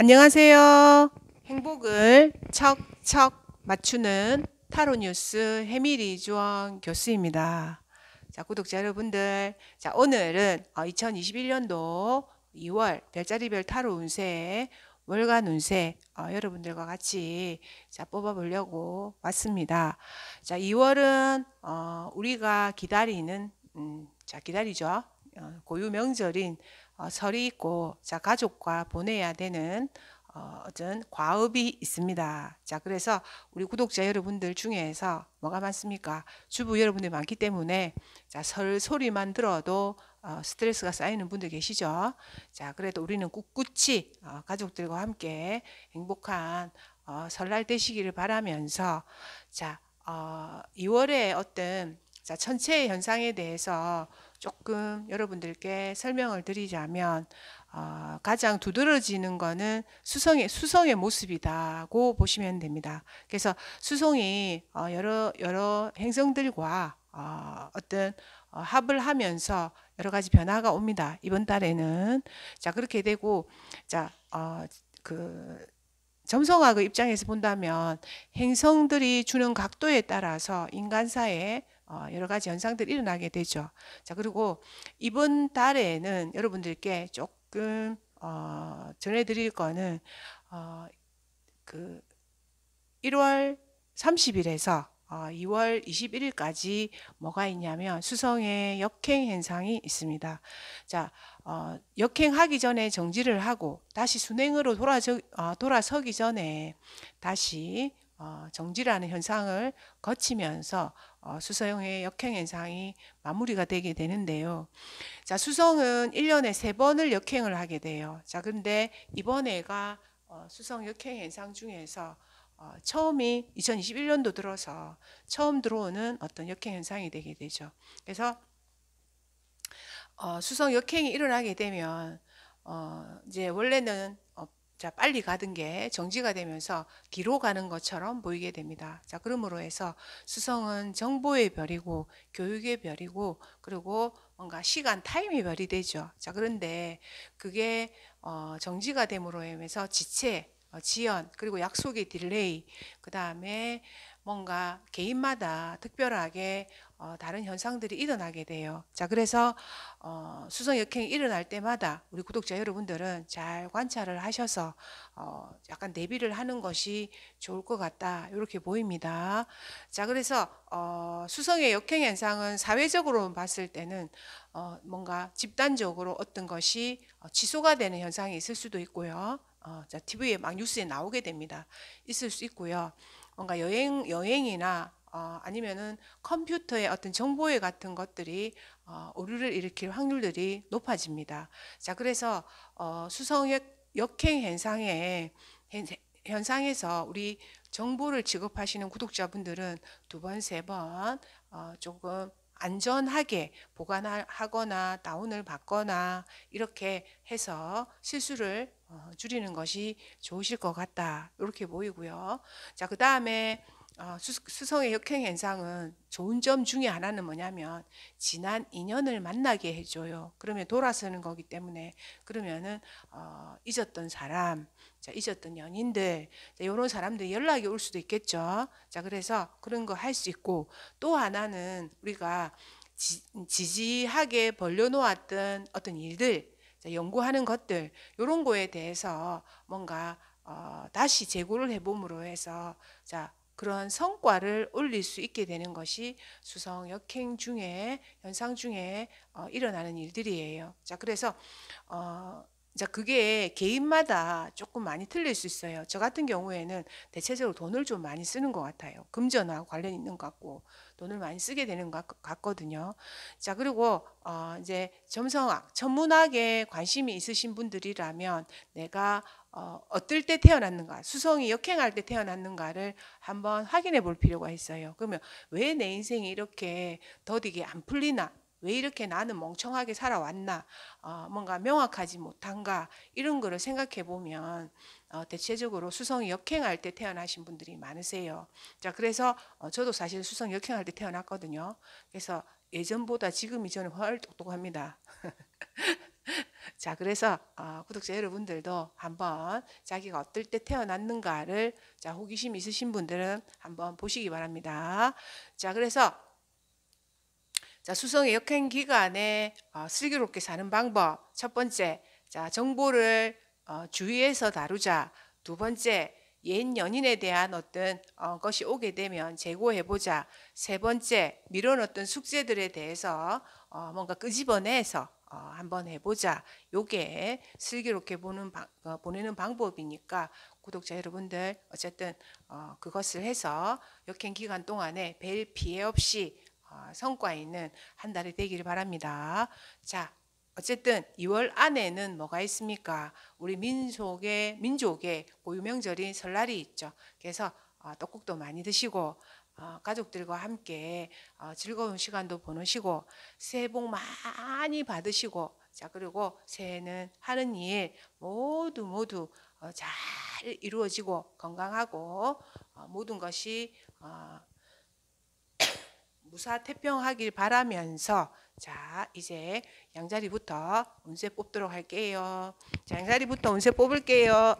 안녕하세요. 행복을 척척 맞추는 타로 뉴스 해미리 주원 교수입니다. 자, 구독자 여러분들. 자, 오늘은 2021년도 어, 2월 별자리별 타로 운세, 월간 운세 어, 여러분들과 같이 자, 뽑아보려고 왔습니다. 자, 2월은 어, 우리가 기다리는 음, 자, 기다리죠. 어, 고유 명절인 어, 설이 있고 자 가족과 보내야 되는 어, 어떤 과업이 있습니다. 자 그래서 우리 구독자 여러분들 중에서 뭐가 많습니까? 주부 여러분들 많기 때문에 자설 소리만 들어도 어, 스트레스가 쌓이는 분들 계시죠. 자 그래도 우리는 꿋꿋이 어, 가족들과 함께 행복한 어, 설날 되시기를 바라면서 자 어, 2월에 어떤 자, 천체의 현상에 대해서 조금 여러분들께 설명을 드리자면 어, 가장 두드러지는 거는 수성의 수성의 모습이다고 보시면 됩니다. 그래서 수성이 어, 여러 여러 행성들과 어, 어떤 어, 합을 하면서 여러 가지 변화가 옵니다. 이번 달에는 자 그렇게 되고 자그 어, 점성학의 입장에서 본다면 행성들이 주는 각도에 따라서 인간사의 어, 여러 가지 현상들이 일어나게 되죠. 자, 그리고 이번 달에는 여러분들께 조금 어, 전해드릴 거는 어, 그 1월 30일에서 어, 2월 21일까지 뭐가 있냐면 수성에 역행 현상이 있습니다. 자, 어, 역행하기 전에 정지를 하고 다시 순행으로 돌아저, 어, 돌아서기 전에 다시 어, 정지라는 현상을 거치면서 어, 수서형의 역행 현상이 마무리가 되게 되는데요. 자, 수성은 1년에 3번을 역행을 하게 돼요. 자, 근데 이번 해가 어, 수성 역행 현상 중에서 어, 처음이 2021년도 들어서 처음 들어오는 어떤 역행 현상이 되게 되죠. 그래서 수성 역행이 일어나게 되면 이제 원래는 자, 빨리 가던 게 정지가 되면서 뒤로 가는 것처럼 보이게 됩니다. 자, 그러므로 해서 수성은 정보의 별이고 교육의 별이고 그리고 뭔가 시간 타임이 별이 되죠. 자, 그런데 그게 어, 정지가 됨으로 해서 지체, 어, 지연, 그리고 약속의 딜레이, 그 다음에 뭔가 개인마다 특별하게 어, 다른 현상들이 일어나게 돼요. 자, 그래서 어, 수성 역행이 일어날 때마다 우리 구독자 여러분들은 잘 관찰을 하셔서 어, 약간 대비를 하는 것이 좋을 것 같다 이렇게 보입니다. 자, 그래서 어, 수성의 역행 현상은 사회적으로 봤을 때는 어, 뭔가 집단적으로 어떤 것이 어, 소가 되는 현상이 있을 수도 있고요. 어, 자, TV에 막 뉴스에 나오게 됩니다. 있을 수 있고요. 뭔가 여행 여행이나 어, 아니면은 컴퓨터의 어떤 정보에 같은 것들이 어, 오류를 일으킬 확률들이 높아집니다. 자, 그래서 어, 수성 역행 현상에 현상에서 우리 정보를 지급하시는 구독자분들은 두 번, 세번 어, 조금 안전하게 보관하거나 다운을 받거나 이렇게 해서 실수를 어, 줄이는 것이 좋으실 것 같다. 이렇게 보이고요. 자, 그 다음에 어, 수성의 역행 현상은 좋은 점 중에 하나는 뭐냐면 지난 인연을 만나게 해줘요. 그러면 돌아서는 거기 때문에 그러면은 어, 잊었던 사람, 자, 잊었던 연인들 자, 이런 사람들 연락이 올 수도 있겠죠. 자 그래서 그런 거 할 수 있고 또 하나는 우리가 지, 지하게 벌려놓았던 어떤 일들, 자, 연구하는 것들 이런 거에 대해서 뭔가 어, 다시 재고를 해봄으로 해서 자 그런 성과를 올릴 수 있게 되는 것이 수성 역행 중에 현상 중에 어, 일어나는 일들이에요. 자 그래서 어, 자 그게 개인마다 조금 많이 틀릴 수 있어요. 저 같은 경우에는 대체적으로 돈을 좀 많이 쓰는 것 같아요. 금전하 관련 있는 것 같고 돈을 많이 쓰게 되는 것 같거든요. 자, 그리고 어 이제 점성학 천문학에 관심이 있으신 분들이라면 내가 어, 어떨 때 태어났는가, 수성이 역행할 때 태어났는가를 한번 확인해 볼 필요가 있어요. 그러면 왜 내 인생이 이렇게 더디게 안 풀리나? 왜 이렇게 나는 멍청하게 살아왔나, 어, 뭔가 명확하지 못한가, 이런 거를 생각해 보면, 어, 대체적으로 수성 역행할 때 태어나신 분들이 많으세요. 자, 그래서 어, 저도 사실 수성 역행할 때 태어났거든요. 그래서 예전보다 지금이 저는 훨씬 똑똑합니다. 자, 그래서 어, 구독자 여러분들도 한번 자기가 어떨 때 태어났는가를 자, 호기심 있으신 분들은 한번 보시기 바랍니다. 자, 그래서 자, 수성의 역행 기간에 어, 슬기롭게 사는 방법. 첫 번째, 자, 정보를 어, 주의해서 다루자. 두 번째, 옛 연인에 대한 어떤 어, 것이 오게 되면 재고해 보자. 세 번째, 미뤄 어던 숙제들에 대해서 어, 뭔가 끄집어내서 어, 한번 해보자. 요게 슬기롭게 보는 방, 어, 보내는 방법이니까 구독자 여러분들 어쨌든 어, 그것을 해서 역행 기간 동안에 벨 피해 없이 어, 성과 있는 한 달이 되기를 바랍니다. 자, 어쨌든 2월 안에는 뭐가 있습니까? 우리 민속의 민족의 고유 명절인 설날이 있죠. 그래서 어, 떡국도 많이 드시고 어, 가족들과 함께 즐거운 시간도 보내시고 새해 복 많이 받으시고 자 그리고 새해는 하는 일 모두 모두 잘 이루어지고 건강하고 모든 것이 무사 태평하길 바라면서 자 이제 양자리부터 운세 뽑도록 할게요. 자 양자리부터 운세 뽑을게요.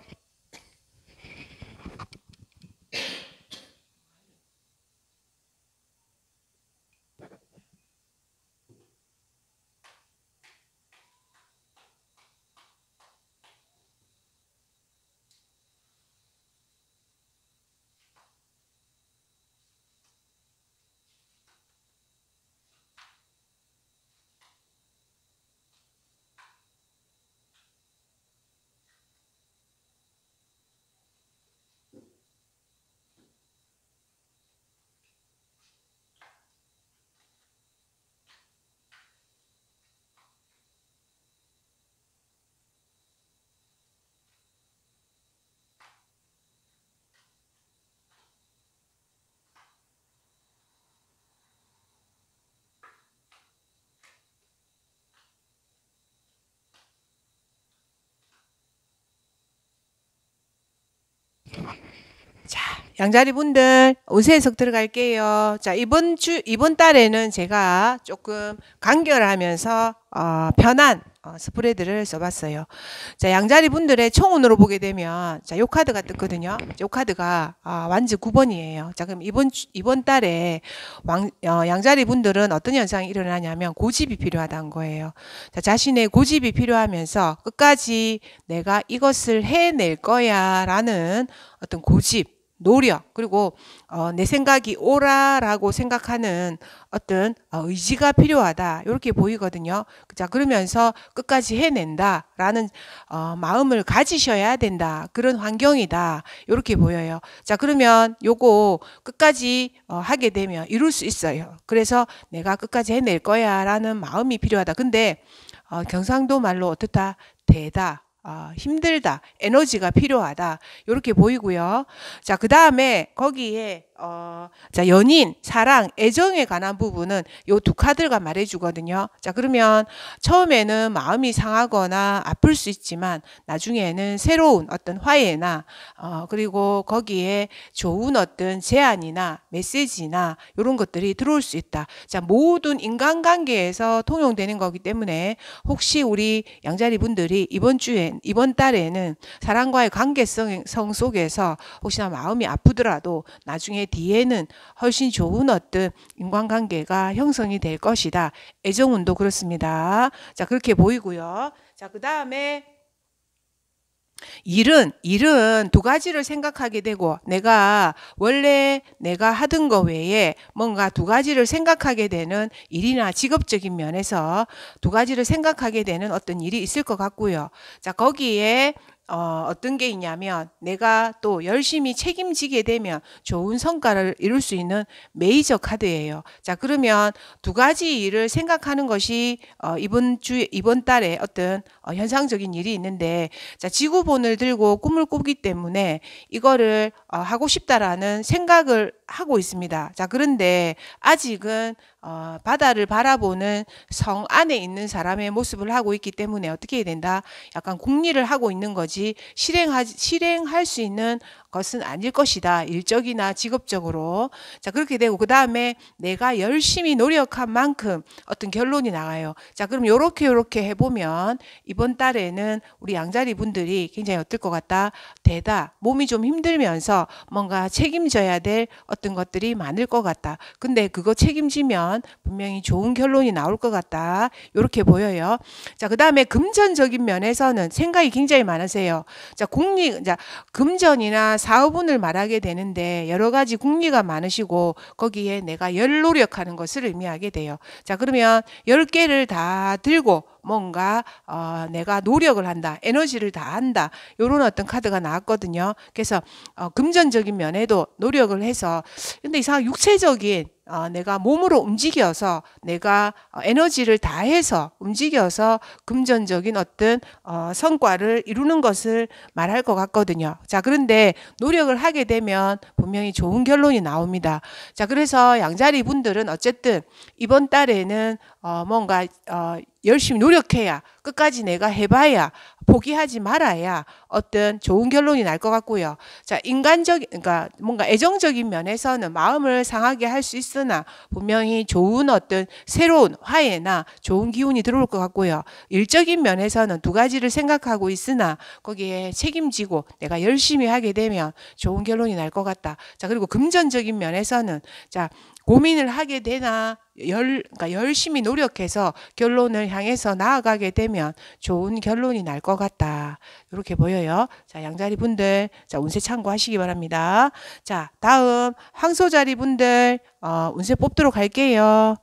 양자리 분들 운세석 들어갈게요. 자 이번 주 이번 달에는 제가 조금 간결하면서 어, 편한 어, 스프레드를 써봤어요. 자 양자리 분들의 총운으로 보게 되면 자요 카드가 뜨거든요. 요 카드가 아, 완즈 9번이에요. 자 그럼 이번 주, 이번 달에 왕, 어, 양자리 분들은 어떤 현상이 일어나냐면 고집이 필요하다는 거예요. 자 자신의 고집이 필요하면서 끝까지 내가 이것을 해낼 거야라는 어떤 고집 노력 그리고 어, 내 생각이 오라라고 생각하는 어떤 어, 의지가 필요하다 이렇게 보이거든요. 자 그러면서 끝까지 해낸다라는 어, 마음을 가지셔야 된다 그런 환경이다 이렇게 보여요. 자 그러면 요거 끝까지 어, 하게 되면 이룰 수 있어요. 그래서 내가 끝까지 해낼 거야라는 마음이 필요하다. 근데 어, 경상도 말로 어떻다 대다 어, 힘들다, 에너지가 필요하다 이렇게 보이고요. 자, 그 다음에 거기에 어, 자, 연인, 사랑, 애정에 관한 부분은 요 두 카드가 말해주거든요. 자, 그러면 처음에는 마음이 상하거나 아플 수 있지만 나중에는 새로운 어떤 화해나, 어, 그리고 거기에 좋은 어떤 제안이나 메시지나 이런 것들이 들어올 수 있다. 자, 모든 인간관계에서 통용되는 거기 때문에 혹시 우리 양자리 분들이 이번 주에, 이번 달에는 사랑과의 관계성 속에서 혹시나 마음이 아프더라도 나중에 뒤에는 훨씬 좋은 어떤 인간관계가 형성이 될 것이다. 애정운도 그렇습니다. 자, 그렇게 보이고요. 자, 그 다음에 일은 일은 두 가지를 생각하게 되고 내가 원래 내가 하던 거 외에 뭔가 두 가지를 생각하게 되는 일이나 직업적인 면에서 두 가지를 생각하게 되는 어떤 일이 있을 것 같고요. 자 거기에 어, 어떤 게 있냐면 내가 또 열심히 책임지게 되면 좋은 성과를 이룰 수 있는 메이저 카드예요. 자, 그러면 두 가지 일을 생각하는 것이 어, 이번 주 이번 달에 어떤 어, 현상적인 일이 있는데 자, 지구본을 들고 꿈을 꾸기 때문에 이거를 어, 하고 싶다라는 생각을 하고 있습니다. 자, 그런데 아직은 어, 바다를 바라보는 성 안에 있는 사람의 모습을 하고 있기 때문에 어떻게 해야 된다? 약간 공리를 하고 있는 거지 실행하 실행할 수 있는 것은 아닐 것이다. 일적이나 직업적으로. 자, 그렇게 되고, 그 다음에 내가 열심히 노력한 만큼 어떤 결론이 나가요. 자, 그럼 요렇게 요렇게 해보면 이번 달에는 우리 양자리 분들이 굉장히 어떨 것 같다? 되다. 몸이 좀 힘들면서 뭔가 책임져야 될 어떤 것들이 많을 것 같다. 근데 그거 책임지면 분명히 좋은 결론이 나올 것 같다. 요렇게 보여요. 자, 그 다음에 금전적인 면에서는 생각이 굉장히 많으세요. 자, 공리, 자, 금전이나 사업분을 말하게 되는데 여러 가지 궁리가 많으시고 거기에 내가 열 노력하는 것을 의미하게 돼요. 자, 그러면 열 개를 다 들고 뭔가 어, 내가 노력을 한다, 에너지를 다 한다 이런 어떤 카드가 나왔거든요. 그래서 어, 금전적인 면에도 노력을 해서 근데 이상 육체적인 어, 내가 몸으로 움직여서 내가 어, 에너지를 다해서 움직여서 금전적인 어떤 어, 성과를 이루는 것을 말할 것 같거든요. 자, 그런데 노력을 하게 되면 분명히 좋은 결론이 나옵니다. 자, 그래서 양자리 분들은 어쨌든 이번 달에는 어, 뭔가 어, 열심히 노력해야 끝까지 내가 해봐야 포기하지 말아야 어떤 좋은 결론이 날 것 같고요. 자, 인간적, 그러니까 뭔가 애정적인 면에서는 마음을 상하게 할 수 있으나 분명히 좋은 어떤 새로운 화해나 좋은 기운이 들어올 것 같고요. 일적인 면에서는 두 가지를 생각하고 있으나 거기에 책임지고 내가 열심히 하게 되면 좋은 결론이 날 것 같다. 자, 그리고 금전적인 면에서는 자, 고민을 하게 되나 열, 그러니까 열심히 노력해서 결론을 향해서 나아가게 되면 좋은 결론이 날 것 같다. 이렇게 보여요. 자, 양자리 분들, 자, 운세 참고하시기 바랍니다. 자, 다음 황소자리 분들, 어, 운세 뽑도록 할게요.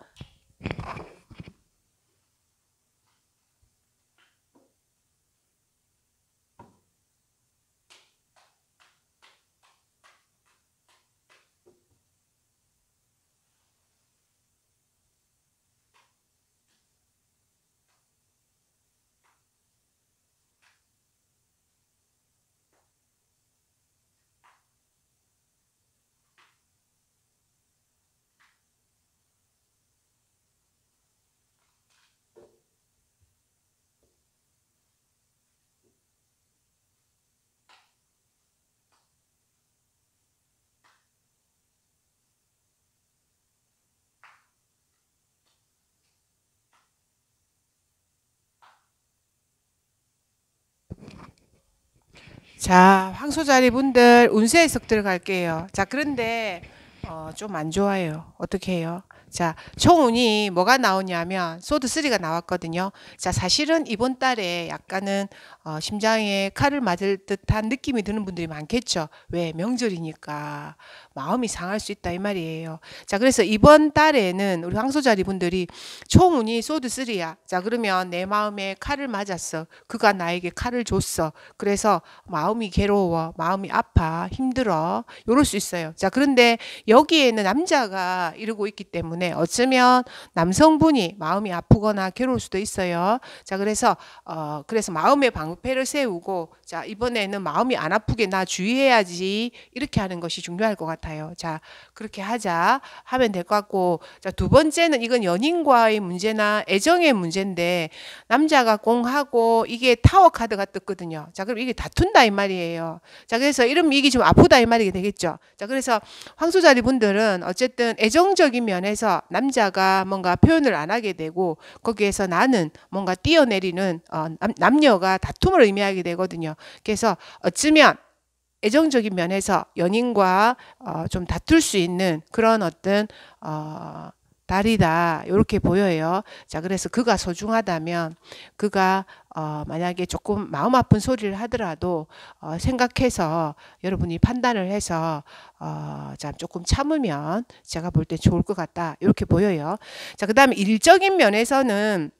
자, 황소자리 분들 운세 해석 들어갈게요. 자, 그런데 어, 좀 안 좋아요. 어떻게 해요? 자, 총운이 뭐가 나오냐면 소드3가 나왔거든요. 자, 사실은 이번 달에 약간은 어, 심장에 칼을 맞을 듯한 느낌이 드는 분들이 많겠죠. 왜 명절이니까 마음이 상할 수 있다 이 말이에요. 자 그래서 이번 달에는 우리 황소자리 분들이 총운이 소드 쓰리야. 자 그러면 내 마음에 칼을 맞았어. 그가 나에게 칼을 줬어. 그래서 마음이 괴로워, 마음이 아파, 힘들어. 요럴 수 있어요. 자 그런데 여기에는 남자가 이러고 있기 때문에 어쩌면 남성분이 마음이 아프거나 괴로울 수도 있어요. 자 그래서 어 그래서 마음의 방 방패를 세우고 자 이번에는 마음이 안 아프게 나 주의해야지 이렇게 하는 것이 중요할 것 같아요. 자 그렇게 하자 하면 될 것 같고 자두 번째는 이건 연인과의 문제나 애정의 문제인데 남자가 공하고 이게 타워 카드가 뜨거든요. 자 그럼 이게 다툰다 이 말이에요. 자 그래서 이러면 이게 좀 아프다 이 말이 되겠죠. 자 그래서 황소자리 분들은 어쨌든 애정적인 면에서 남자가 뭔가 표현을 안 하게 되고 거기에서 나는 뭔가 뛰어내리는 어, 남, 남녀가 다툰 다툼을 의미하게 되거든요. 그래서 어쩌면 애정적인 면에서 연인과 어, 좀 다툴 수 있는 그런 어떤 어, 달이다 이렇게 보여요. 자 그래서 그가 소중하다면 그가 어, 만약에 조금 마음 아픈 소리를 하더라도 어, 생각해서 여러분이 판단을 해서 어, 자 조금 참으면 제가 볼 때 좋을 것 같다 이렇게 보여요. 자그 다음 일적인 면에서는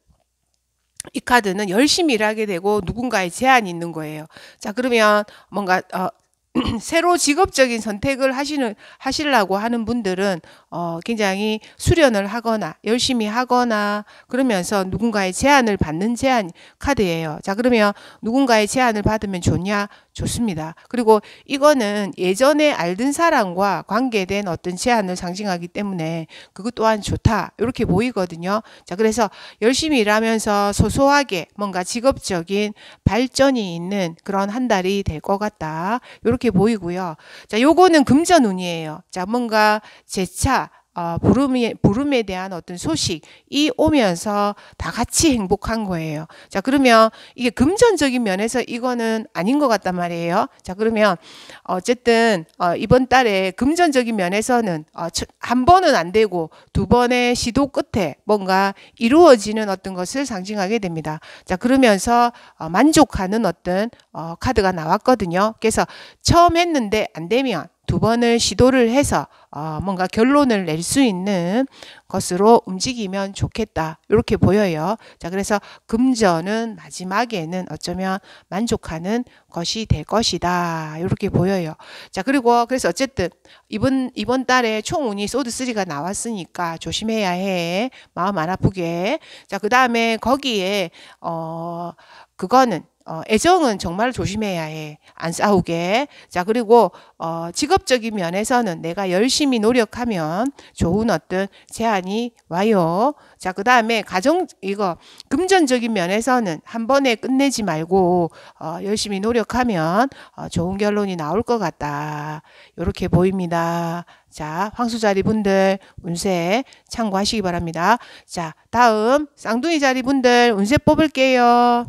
이 카드는 열심히 일하게 되고 누군가의 제한이 있는 거예요. 자, 그러면 뭔가 어, 새로 직업적인 선택을 하시는 하시려고 하는 분들은 어 굉장히 수련을 하거나 열심히 하거나 그러면서 누군가의 제안을 받는 제안 카드예요. 자, 그러면 누군가의 제안을 받으면 좋냐? 좋습니다. 그리고 이거는 예전에 알던 사람과 관계된 어떤 제안을 상징하기 때문에 그것 또한 좋다. 이렇게 보이거든요. 자, 그래서 열심히 일하면서 소소하게 뭔가 직업적인 발전이 있는 그런 한 달이 될 것 같다. 이렇게 이렇게 보이고요. 자, 요거는 금전운이에요. 자, 뭔가 제차 어, 부름에, 부름에 대한 어떤 소식이 오면서 다 같이 행복한 거예요. 자, 그러면 이게 금전적인 면에서 이거는 아닌 것 같단 말이에요. 자, 그러면 어쨌든 어, 이번 달에 금전적인 면에서는 어, 한 번은 안 되고 두 번의 시도 끝에 뭔가 이루어지는 어떤 것을 상징하게 됩니다. 자, 그러면서 어, 만족하는 어떤 어, 카드가 나왔거든요. 그래서 처음 했는데 안 되면 두 번을 시도를 해서 어, 뭔가 결론을 낼 수 있는 것으로 움직이면 좋겠다. 이렇게 보여요. 자, 그래서 금전은 마지막에는 어쩌면 만족하는 것이 될 것이다. 이렇게 보여요. 자, 그리고 그래서 어쨌든 이번 이번 달에 총운이 소드 3가 나왔으니까 조심해야 해. 마음 안 아프게. 자, 그다음에 거기에 어 그거는 어, 애정은 정말 조심해야 해. 안 싸우게. 자, 그리고, 어, 직업적인 면에서는 내가 열심히 노력하면 좋은 어떤 제안이 와요. 자, 그 다음에 가정, 이거, 금전적인 면에서는 한 번에 끝내지 말고, 어, 열심히 노력하면, 어, 좋은 결론이 나올 것 같다. 요렇게 보입니다. 자, 황수자리 분들 운세 참고하시기 바랍니다. 자, 다음 쌍둥이 자리 분들 운세 뽑을게요.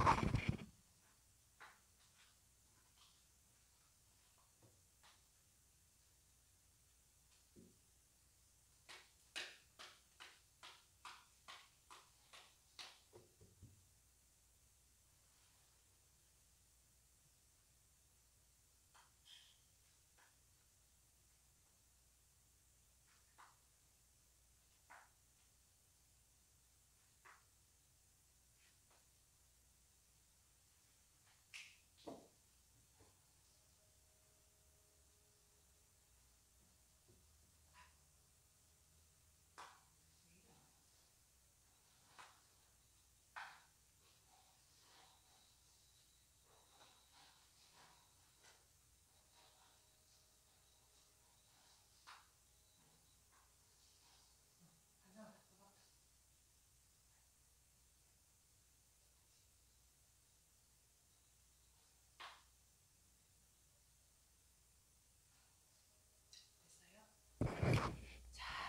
you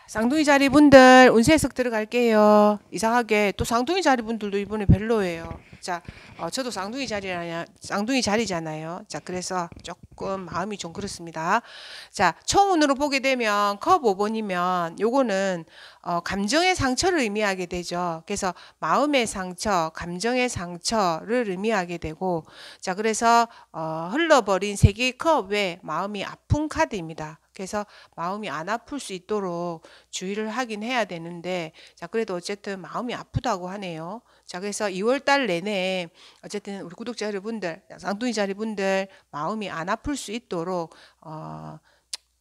쌍둥이 자리 분들 운세석 들어갈게요. 이상하게 또 쌍둥이 자리 분들도 이번에 별로예요. 자, 어, 저도 쌍둥이 자리라냐, 쌍둥이 자리잖아요. 자, 그래서 조금 마음이 좀 그렇습니다. 자, 총운으로 보게 되면 컵 5번이면 요거는 어, 감정의 상처를 의미하게 되죠. 그래서 마음의 상처, 감정의 상처를 의미하게 되고, 자, 그래서 어, 흘러버린 세계 컵에 마음이 아픈 카드입니다. 그래서 마음이 안 아플 수 있도록 주의를 하긴 해야 되는데 자 그래도 어쨌든 마음이 아프다고 하네요. 자 그래서 2월달 내내 어쨌든 우리 구독자 여러분들 쌍둥이 자리분들 마음이 안 아플 수 있도록 어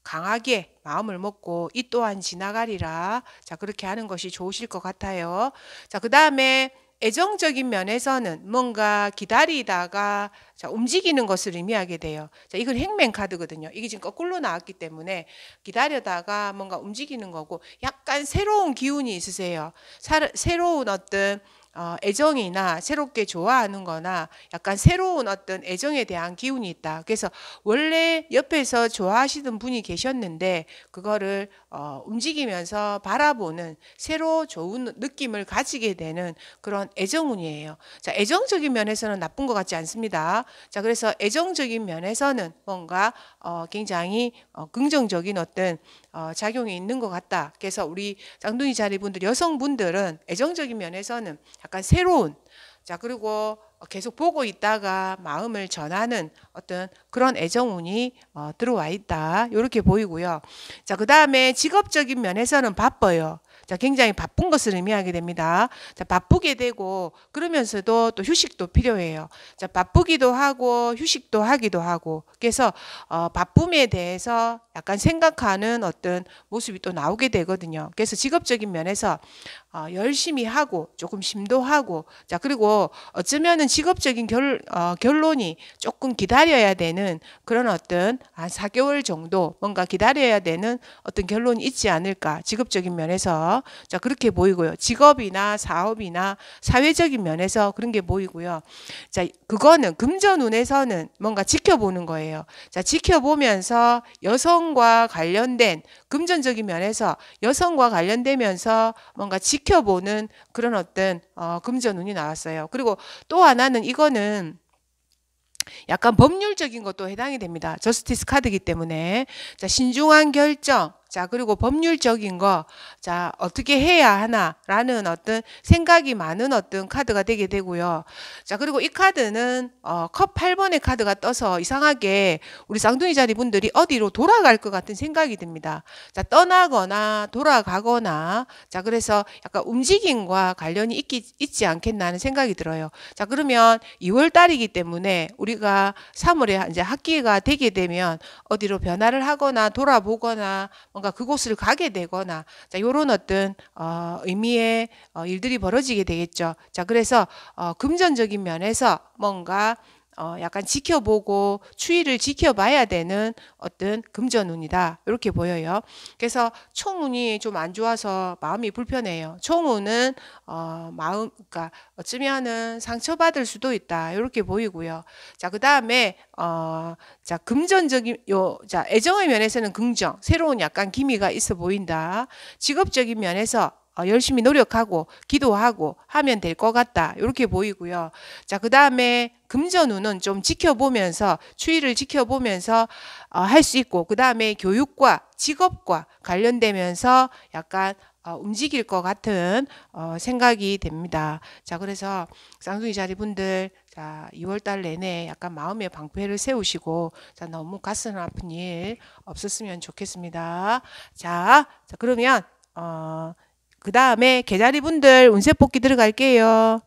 강하게 마음을 먹고 이 또한 지나가리라 자 그렇게 하는 것이 좋으실 것 같아요. 자그 다음에 애정적인 면에서는 뭔가 기다리다가 자, 움직이는 것을 의미하게 돼요. 자, 이건 행맨 카드거든요. 이게 지금 거꾸로 나왔기 때문에 기다려다가 뭔가 움직이는 거고 약간 새로운 기운이 있으세요. 사, 새로운 어떤 어, 애정이나 새롭게 좋아하는 거나 약간 새로운 어떤 애정에 대한 기운이 있다. 그래서 원래 옆에서 좋아하시던 분이 계셨는데 그거를 어, 움직이면서 바라보는 새로 좋은 느낌을 가지게 되는 그런 애정운이에요. 자, 애정적인 면에서는 나쁜 것 같지 않습니다. 자, 그래서 애정적인 면에서는 뭔가 어, 굉장히 어, 긍정적인 어떤 어, 작용이 있는 것 같다. 그래서 우리 쌍둥이 자리분들 여성분들은 애정적인 면에서는 약간 새로운 자 그리고 계속 보고 있다가 마음을 전하는 어떤 그런 애정운이 어, 들어와 있다 이렇게 보이고요. 자그 다음에 직업적인 면에서는 바빠요. 자, 굉장히 바쁜 것을 의미하게 됩니다. 자, 바쁘게 되고 그러면서도 또 휴식도 필요해요. 자, 바쁘기도 하고 휴식도 하기도 하고. 그래서 어, 바쁨에 대해서 약간 생각하는 어떤 모습이 또 나오게 되거든요. 그래서 직업적인 면에서 어, 열심히 하고 조금 심도하고 자 그리고 어쩌면은 직업적인 결, 어, 결론이 조금 기다려야 되는 그런 어떤 한 4개월 정도 뭔가 기다려야 되는 어떤 결론이 있지 않을까 직업적인 면에서 자 그렇게 보이고요 직업이나 사업이나 사회적인 면에서 그런 게 보이고요 자 그거는 금전운에서는 뭔가 지켜보는 거예요 자 지켜보면서 여성과 관련된 금전적인 면에서 여성과 관련되면서 뭔가 지 지켜보는 그런 어떤 어, 금전운이 나왔어요. 그리고 또 하나는 이거는 약간 법률적인 것도 해당이 됩니다. 저스티스 카드이기 때문에 자 신중한 결정, 자, 그리고 법률적인 거, 자, 어떻게 해야 하나라는 어떤 생각이 많은 어떤 카드가 되게 되고요. 자, 그리고 이 카드는, 어, 컵 8번의 카드가 떠서 이상하게 우리 쌍둥이 자리 분들이 어디로 돌아갈 것 같은 생각이 듭니다. 자, 떠나거나 돌아가거나, 자, 그래서 약간 움직임과 관련이 있기, 있지 않겠나 하는 생각이 들어요. 자, 그러면 2월 달이기 때문에 우리가 3월에 이제 학기가 되게 되면 어디로 변화를 하거나 돌아보거나 뭔가 뭔가 그곳을 가게 되거나 자 요런 어떤 어 의미의 어 일들이 벌어지게 되겠죠. 자 그래서 어 금전적인 면에서 뭔가 어, 약간 지켜보고 추위를 지켜봐야 되는 어떤 금전운이다. 이렇게 보여요. 그래서 총운이 좀 안 좋아서 마음이 불편해요. 총운은 어, 마음, 그니까 어쩌면은 상처받을 수도 있다. 이렇게 보이고요. 자, 그 다음에 어, 자, 금전적인 요, 자, 애정의 면에서는 긍정, 새로운 약간 기미가 있어 보인다. 직업적인 면에서 어, 열심히 노력하고 기도하고 하면 될 것 같다. 이렇게 보이고요. 자, 그 다음에 금전운은 좀 지켜보면서 추이를 지켜보면서 어, 할 수 있고 그 다음에 교육과 직업과 관련되면서 약간 어, 움직일 것 같은 어, 생각이 됩니다. 자, 그래서 쌍둥이 자리 분들 자, 2월달 내내 약간 마음의 방패를 세우시고 자, 너무 가슴 아픈 일 없었으면 좋겠습니다. 자, 자 그러면 어. 그 다음에 개자리 분들 운세 뽑기 들어갈게요.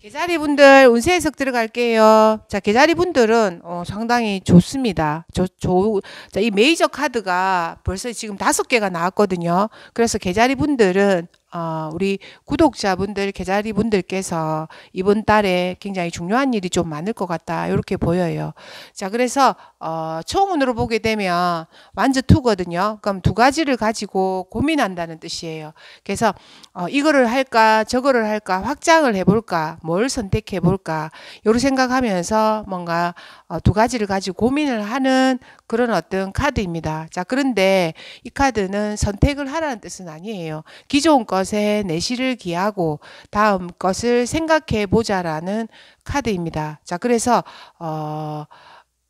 개자리 분들 운세 해석 들어갈게요. 자, 개자리 분들은 어, 상당히 좋습니다. 조, 조, 자, 이 메이저 카드가 벌써 지금 다섯 개가 나왔거든요. 그래서 개자리 분들은 어, 우리 구독자분들, 계자리 분들께서 이번 달에 굉장히 중요한 일이 좀 많을 것 같다. 이렇게 보여요. 자, 그래서, 어, 총운으로 보게 되면 완전 투거든요. 그럼 두 가지를 가지고 고민한다는 뜻이에요. 그래서, 어, 이거를 할까, 저거를 할까, 확장을 해볼까, 뭘 선택해볼까, 요런 생각하면서 뭔가 어, 두 가지를 가지고 고민을 하는 그런 어떤 카드입니다. 자, 그런데 이 카드는 선택을 하라는 뜻은 아니에요. 기존 거 것에 내실을 기하고 다음 것을 생각해 보자라는 카드입니다. 자, 그래서 어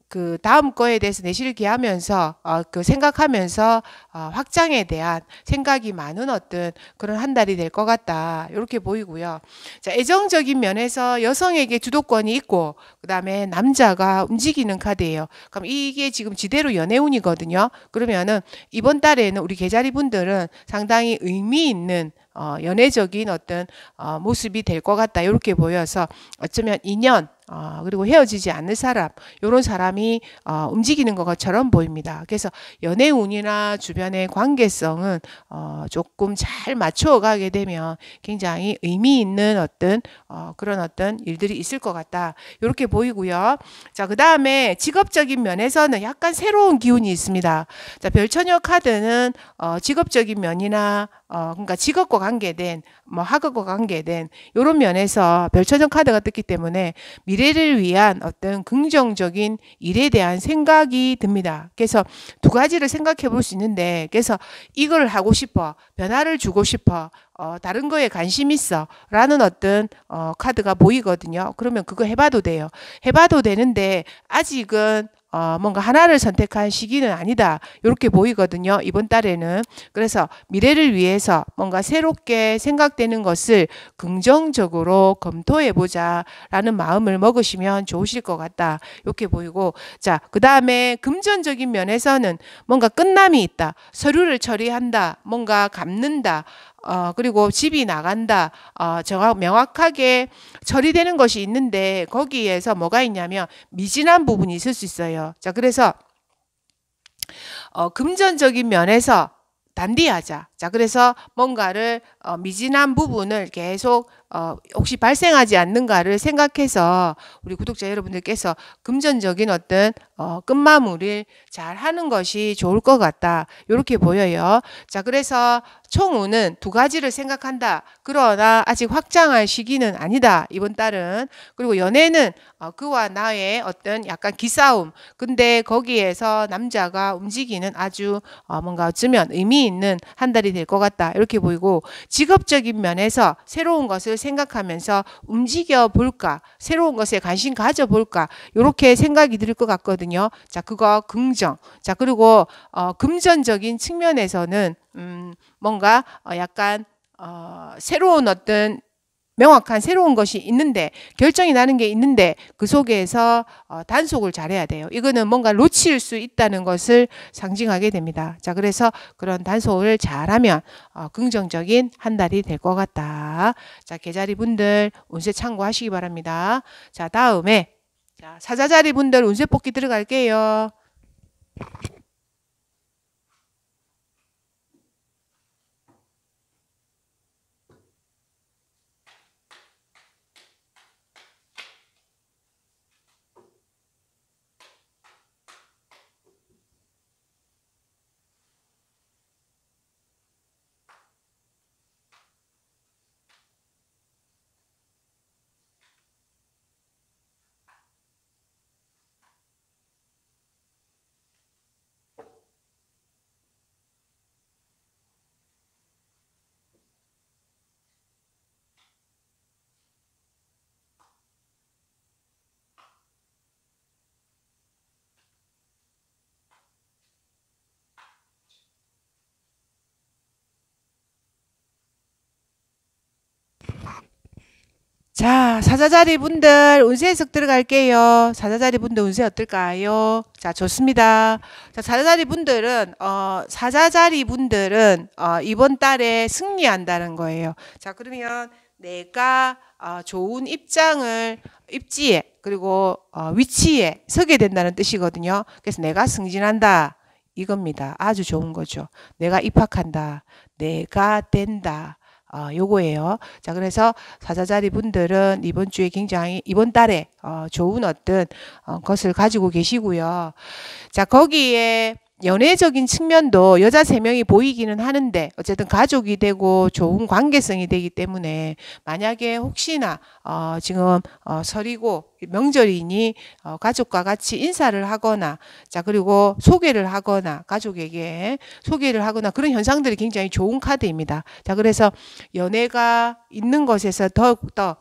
그 다음 거에 대해서 내실기하면서 어, 그 생각하면서 어, 확장에 대한 생각이 많은 어떤 그런 한 달이 될 것 같다 이렇게 보이고요. 자 애정적인 면에서 여성에게 주도권이 있고 그다음에 남자가 움직이는 카드예요. 그럼 이게 지금 지대로 연애운이거든요. 그러면은 이번 달에는 우리 계자리 분들은 상당히 의미 있는 어, 연애적인 어떤 어, 모습이 될 것 같다 이렇게 보여서 어쩌면 인연 어, 그리고 헤어지지 않는 사람, 이런 사람이 어, 움직이는 것처럼 보입니다. 그래서 연애 운이나 주변의 관계성은 어, 조금 잘 맞춰가게 되면 굉장히 의미 있는 어떤 어, 그런 어떤 일들이 있을 것 같다. 이렇게 보이고요. 자, 그 다음에 직업적인 면에서는 약간 새로운 기운이 있습니다. 자, 별천녀 카드는 어, 직업적인 면이나 어, 그러니까 직업과 관계된 뭐 학업과 관계된 이런 면에서 별천녀 카드가 뜨기 때문에 미 미래를 위한 어떤 긍정적인 일에 대한 생각이 듭니다. 그래서 두 가지를 생각해 볼 수 있는데, 그래서 이걸 하고 싶어, 변화를 주고 싶어, 어, 다른 거에 관심 있어 라는 어떤 어, 카드가 보이거든요. 그러면 그거 해봐도 돼요. 해봐도 되는데 아직은 어, 뭔가 하나를 선택한 시기는 아니다. 이렇게 보이거든요. 이번 달에는. 그래서 미래를 위해서 뭔가 새롭게 생각되는 것을 긍정적으로 검토해 보자라는 마음을 먹으시면 좋으실 것 같다. 이렇게 보이고. 자, 그 다음에 금전적인 면에서는 뭔가 끝남이 있다. 서류를 처리한다. 뭔가 갚는다. 어, 그리고 집이 나간다. 어, 정확, 명확하게 처리되는 것이 있는데 거기에서 뭐가 있냐면 미진한 부분이 있을 수 있어요. 자, 그래서, 어, 금전적인 면에서 단디하자. 자, 그래서 뭔가를 어, 미진한 부분을 계속 어, 혹시 발생하지 않는가를 생각해서 우리 구독자 여러분들께서 금전적인 어떤 어, 끝마무리를 잘 하는 것이 좋을 것 같다. 이렇게 보여요. 자, 그래서 총우는 두 가지를 생각한다. 그러나 아직 확장할 시기는 아니다. 이번 달은. 그리고 연애는 어, 그와 나의 어떤 약간 기싸움. 근데 거기에서 남자가 움직이는 아주 어, 뭔가 어쩌면 의미 있는 한 달이 연이될것 같다. 이렇게 보이고 직업적인 면에서 새로운 것을 생각하면서 움직여 볼까? 새로운 것에 관심 가져 볼까? 이렇게 생각이 들 것 같거든요. 자, 그거 긍정. 자, 그리고 어 금전적인 측면에서는 음 뭔가 어 약간 어 새로운 어떤 명확한 새로운 것이 있는데 결정이 나는 게 있는데 그 속에서 어, 단속을 잘해야 돼요. 이거는 뭔가 놓칠 수 있다는 것을 상징하게 됩니다. 자, 그래서 그런 단속을 잘하면 어, 긍정적인 한 달이 될 것 같다. 자, 계자리 분들 운세 참고하시기 바랍니다. 자, 다음에 자, 사자자리 분들 운세 뽑기 들어갈게요. 자, 사자자리 분들 운세해석 들어갈게요. 사자자리 분들 운세 어떨까요? 자, 좋습니다. 자, 사자자리 분들은 어 사자자리 분들은 어 이번 달에 승리한다는 거예요. 자, 그러면 내가 어, 좋은 입장을 입지에 그리고 어, 위치에 서게 된다는 뜻이거든요. 그래서 내가 승진한다. 이겁니다. 아주 좋은 거죠. 내가 입학한다. 내가 된다. 어, 요거예요. 자, 그래서 사자자리 분들은 이번 주에 굉장히 이번 달에 어, 좋은 어떤 어, 것을 가지고 계시고요. 자, 거기에 연애적인 측면도 여자 세 명이 보이기는 하는데 어쨌든 가족이 되고 좋은 관계성이 되기 때문에 만약에 혹시나 어 지금 어 설이고 명절이니 어 가족과 같이 인사를 하거나 자 그리고 소개를 하거나 가족에게 소개를 하거나 그런 현상들이 굉장히 좋은 카드입니다. 자 그래서 연애가 있는 것에서 더욱더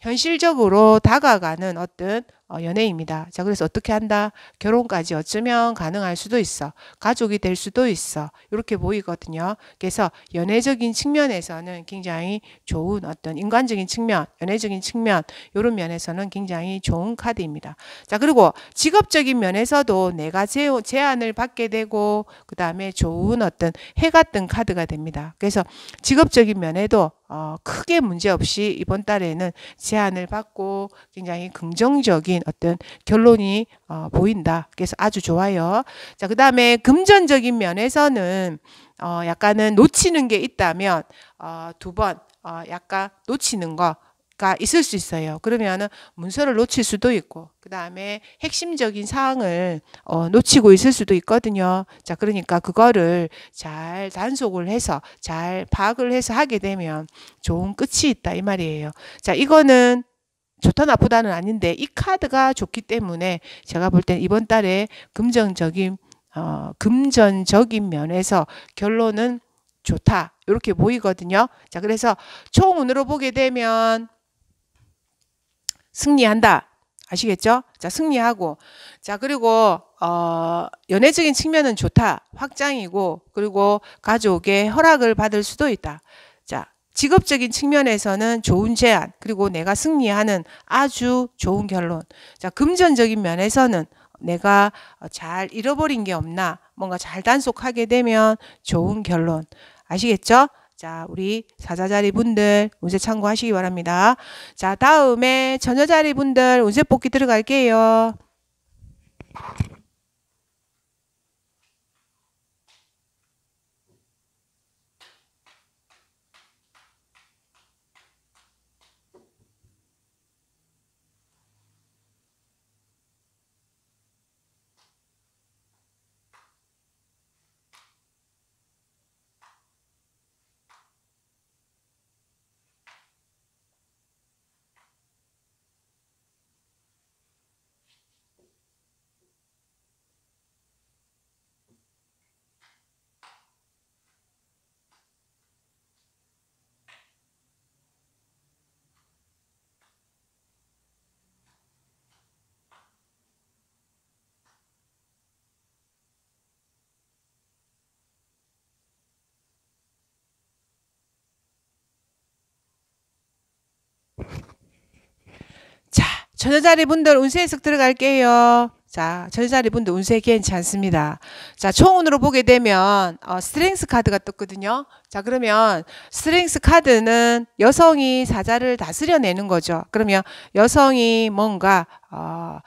현실적으로 다가가는 어떤 어, 연애입니다. 자, 그래서 어떻게 한다? 결혼까지 어쩌면 가능할 수도 있어. 가족이 될 수도 있어. 이렇게 보이거든요. 그래서 연애적인 측면에서는 굉장히 좋은 어떤 인간적인 측면, 연애적인 측면, 이런 면에서는 굉장히 좋은 카드입니다. 자, 그리고 직업적인 면에서도 내가 제, 제안을 받게 되고, 그 다음에 좋은 어떤 해가뜬 카드가 됩니다. 그래서 직업적인 면에도 어, 크게 문제 없이 이번 달에는 제안을 받고 굉장히 긍정적인 어떤 결론이 어, 보인다. 그래서 아주 좋아요. 자, 그 다음에 금전적인 면에서는 어, 약간은 놓치는 게 있다면 어, 두 번, 어, 약간 놓치는 거. 가 있을 수 있어요. 그러면은 문서를 놓칠 수도 있고, 그 다음에 핵심적인 사항을 어, 놓치고 있을 수도 있거든요. 자, 그러니까 그거를 잘 단속을 해서 잘 파악을 해서 하게 되면 좋은 끝이 있다 이 말이에요. 자, 이거는 좋다 나쁘다는 아닌데 이 카드가 좋기 때문에 제가 볼 땐 이번 달에 긍정적인 어, 금전적인 면에서 결론은 좋다 이렇게 보이거든요. 자, 그래서 총운으로 보게 되면 승리한다. 아시겠죠? 자, 승리하고. 자, 그리고, 어, 연애적인 측면은 좋다. 확장이고, 그리고 가족의 허락을 받을 수도 있다. 자, 직업적인 측면에서는 좋은 제안, 그리고 내가 승리하는 아주 좋은 결론. 자, 금전적인 면에서는 내가 잘 잃어버린 게 없나, 뭔가 잘 단속하게 되면 좋은 결론. 아시겠죠? 자, 우리 사자자리 분들 운세 참고하시기 바랍니다. 자, 다음에 전여자리 분들 운세 뽑기 들어갈게요. 전자리 분들 운세 해석 들어갈게요. 자, 전자리 분들 운세 괜찮습니다. 자, 총운으로 보게 되면 어, 스트렝스 카드가 떴거든요. 자, 그러면 스트렝스 카드는 여성이 사자를 다스려내는 거죠. 그러면 여성이 뭔가 어,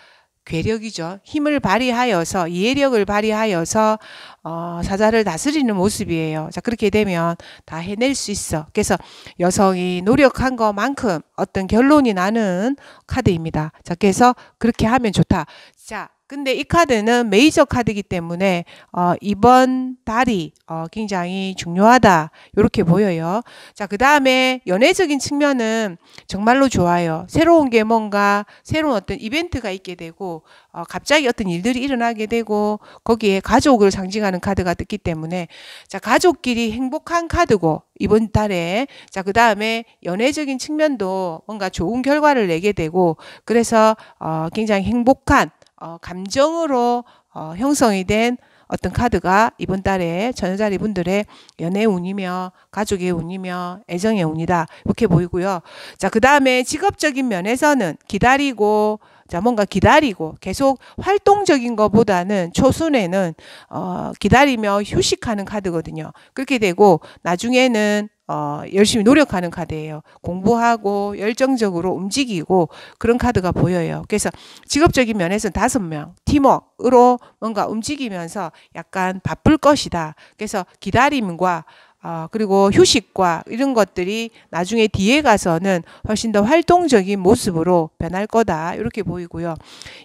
괴력이죠. 힘을 발휘하여서 이해력을 발휘하여서 어, 사자를 다스리는 모습이에요. 자 그렇게 되면 다 해낼 수 있어. 그래서 여성이 노력한 것만큼 어떤 결론이 나는 카드입니다. 자 그래서 그렇게 하면 좋다. 자 근데 이 카드는 메이저 카드이기 때문에 어, 이번 달이 어, 굉장히 중요하다 이렇게 보여요. 자그 다음에 연애적인 측면은 정말로 좋아요. 새로운 게 뭔가 새로운 어떤 이벤트가 있게 되고 어, 갑자기 어떤 일들이 일어나게 되고 거기에 가족을 상징하는 카드가 뜻기 때문에 자 가족끼리 행복한 카드고 이번 달에 자그 다음에 연애적인 측면도 뭔가 좋은 결과를 내게 되고 그래서 어, 굉장히 행복한 어, 감정으로 어, 형성이 된 어떤 카드가 이번 달에 전자리 분들의 연애 운이며 가족의 운이며 애정의 운이다 이렇게 보이고요. 자그 다음에 직업적인 면에서는 기다리고 자, 뭔가 기다리고 계속 활동적인 것보다는 초순에는 어, 기다리며 휴식하는 카드거든요. 그렇게 되고 나중에는 어, 열심히 노력하는 카드예요. 공부하고 열정적으로 움직이고 그런 카드가 보여요. 그래서 직업적인 면에서는 다섯 명 팀워크로 뭔가 움직이면서 약간 바쁠 것이다. 그래서 기다림과 어, 그리고 휴식과 이런 것들이 나중에 뒤에 가서는 훨씬 더 활동적인 모습으로 변할 거다. 이렇게 보이고요.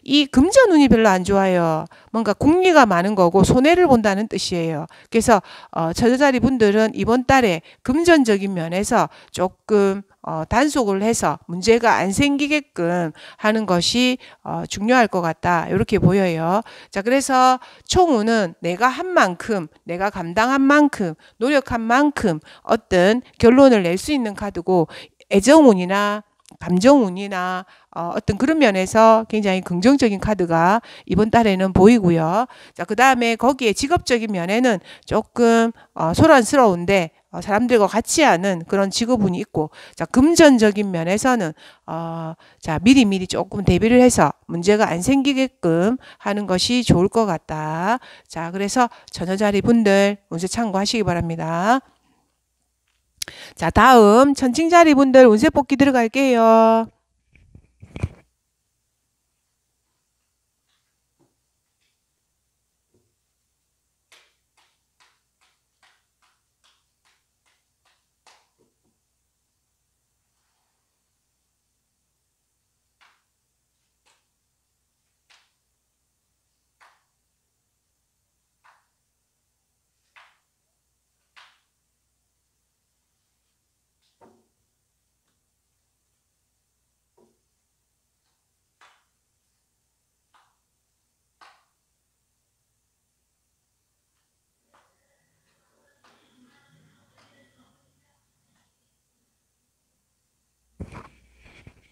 이 금전운이 별로 안 좋아요. 뭔가 궁리가 많은 거고 손해를 본다는 뜻이에요. 그래서 어, 저자리 분들은 이번 달에 금전적인 면에서 조금 어, 단속을 해서 문제가 안 생기게끔 하는 것이 어, 중요할 것 같다. 이렇게 보여요. 자, 그래서 총우는 내가 한 만큼, 내가 감당한 만큼, 노력한 만큼 어떤 결론을 낼 수 있는 카드고 애정운이나 감정운이나 어, 어떤 그런 면에서 굉장히 긍정적인 카드가 이번 달에는 보이고요. 자, 그 다음에 거기에 직업적인 면에는 조금 어, 소란스러운데 어, 사람들과 같이 하는 그런 직업군이 있고 자 금전적인 면에서는 어, 자 미리 미리 조금 대비를 해서 문제가 안 생기게끔 하는 것이 좋을 것 같다. 자 그래서 전여자리 분들 운세 참고하시기 바랍니다. 자 다음 천칭자리 분들 운세 뽑기 들어갈게요.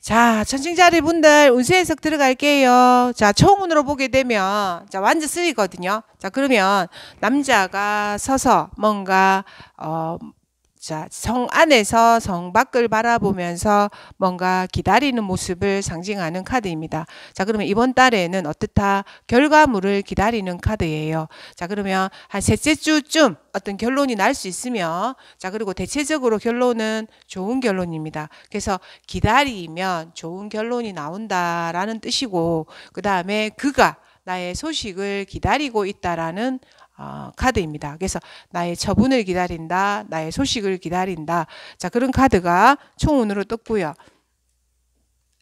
자, 천칭자리 분들 운세 해석 들어갈게요. 자, 청음으로 보게 되면 자, 완전 쓰리거든요 자, 그러면 남자가 서서 뭔가 어 자, 성 안에서 성 밖을 바라보면서 뭔가 기다리는 모습을 상징하는 카드입니다. 자, 그러면 이번 달에는 어떻다 결과물을 기다리는 카드예요. 자, 그러면 한 셋째 주쯤 어떤 결론이 날 수 있으며 자, 그리고 대체적으로 결론은 좋은 결론입니다. 그래서 기다리면 좋은 결론이 나온다라는 뜻이고 그다음에 그가 나의 소식을 기다리고 있다라는 어, 카드입니다. 그래서 나의 처분을 기다린다, 나의 소식을 기다린다. 자, 그런 카드가 총운으로 떴고요.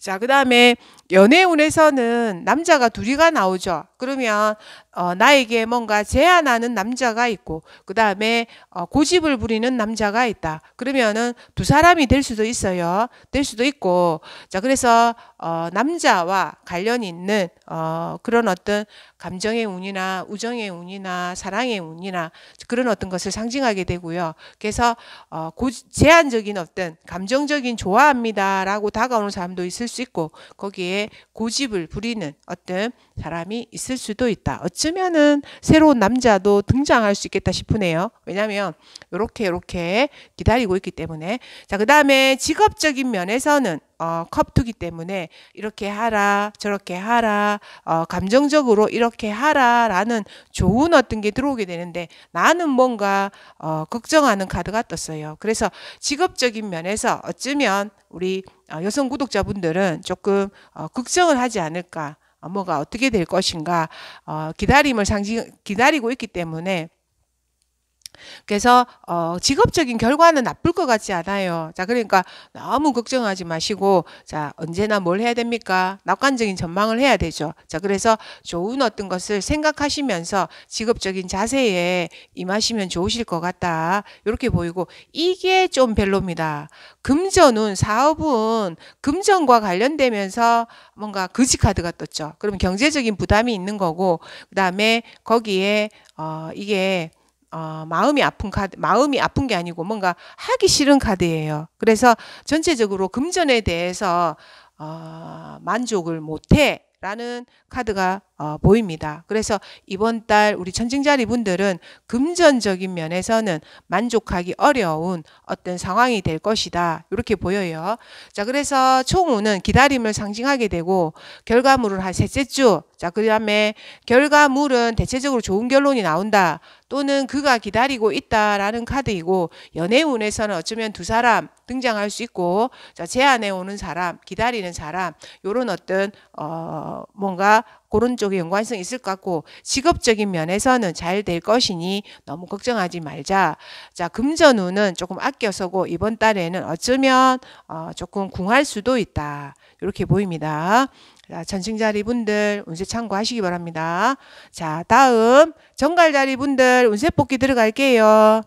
자, 그 다음에 연애운에서는 남자가 둘이가 나오죠. 그러면 어, 나에게 뭔가 제안하는 남자가 있고 그 다음에 어, 고집을 부리는 남자가 있다. 그러면은 두 사람이 될 수도 있어요. 될 수도 있고 자 그래서 어, 남자와 관련 있는 어, 그런 어떤 감정의 운이나 우정의 운이나 사랑의 운이나 그런 어떤 것을 상징하게 되고요. 그래서 어, 고, 제한적인 어떤 감정적인 좋아합니다라고 다가오는 사람도 있을 수 있고 거기에 고집을 부리는 어떤 사람이 있을 수도 있다. 어쩌면은 새로운 남자도 등장할 수 있겠다 싶으네요. 왜냐하면 이렇게 이렇게 기다리고 있기 때문에 자그 다음에 직업적인 면에서는 어, 컵투기 때문에 이렇게 하라 저렇게 하라 어, 감정적으로 이렇게 하라라는 좋은 어떤 게 들어오게 되는데 나는 뭔가 어, 걱정하는 카드가 떴어요. 그래서 직업적인 면에서 어쩌면 우리 어, 여성 구독자분들은 조금 어, 걱정을 하지 않을까 어, 뭐가 어떻게 될 것인가 어, 기다림을 상징 기다리고 있기 때문에 그래서 어, 직업적인 결과는 나쁠 것 같지 않아요. 자, 그러니까 너무 걱정하지 마시고 자, 언제나 뭘 해야 됩니까? 낙관적인 전망을 해야 되죠. 자, 그래서 좋은 어떤 것을 생각하시면서 직업적인 자세에 임하시면 좋으실 것 같다. 이렇게 보이고 이게 좀 별로입니다. 금전은 사업은 금전과 관련되면서 뭔가 그지카드가 떴죠. 그럼 경제적인 부담이 있는 거고 그다음에 거기에 어, 이게 어, 마음이 아픈 카드, 마음이 아픈 게 아니고 뭔가 하기 싫은 카드예요. 그래서 전체적으로 금전에 대해서 어, 만족을 못해라는 카드가 어, 보입니다. 그래서 이번 달 우리 천칭자리 분들은 금전적인 면에서는 만족하기 어려운 어떤 상황이 될 것이다. 이렇게 보여요. 자, 그래서 총우는 기다림을 상징하게 되고 결과물을 한 셋째 주. 자, 그 다음에 결과물은 대체적으로 좋은 결론이 나온다. 또는 그가 기다리고 있다라는 카드이고 연애운에서는 어쩌면 두 사람 등장할 수 있고 자, 제안에 오는 사람, 기다리는 사람 요런 어떤 어 뭔가 그런 쪽에 연관성이 있을 것 같고 직업적인 면에서는 잘 될 것이니 너무 걱정하지 말자. 자, 금전운은 조금 아껴서고 이번 달에는 어쩌면 어, 조금 궁할 수도 있다. 이렇게 보입니다. 자, 전승자리 분들 운세 참고하시기 바랍니다. 자, 다음 정갈자리 분들 운세 뽑기 들어갈게요.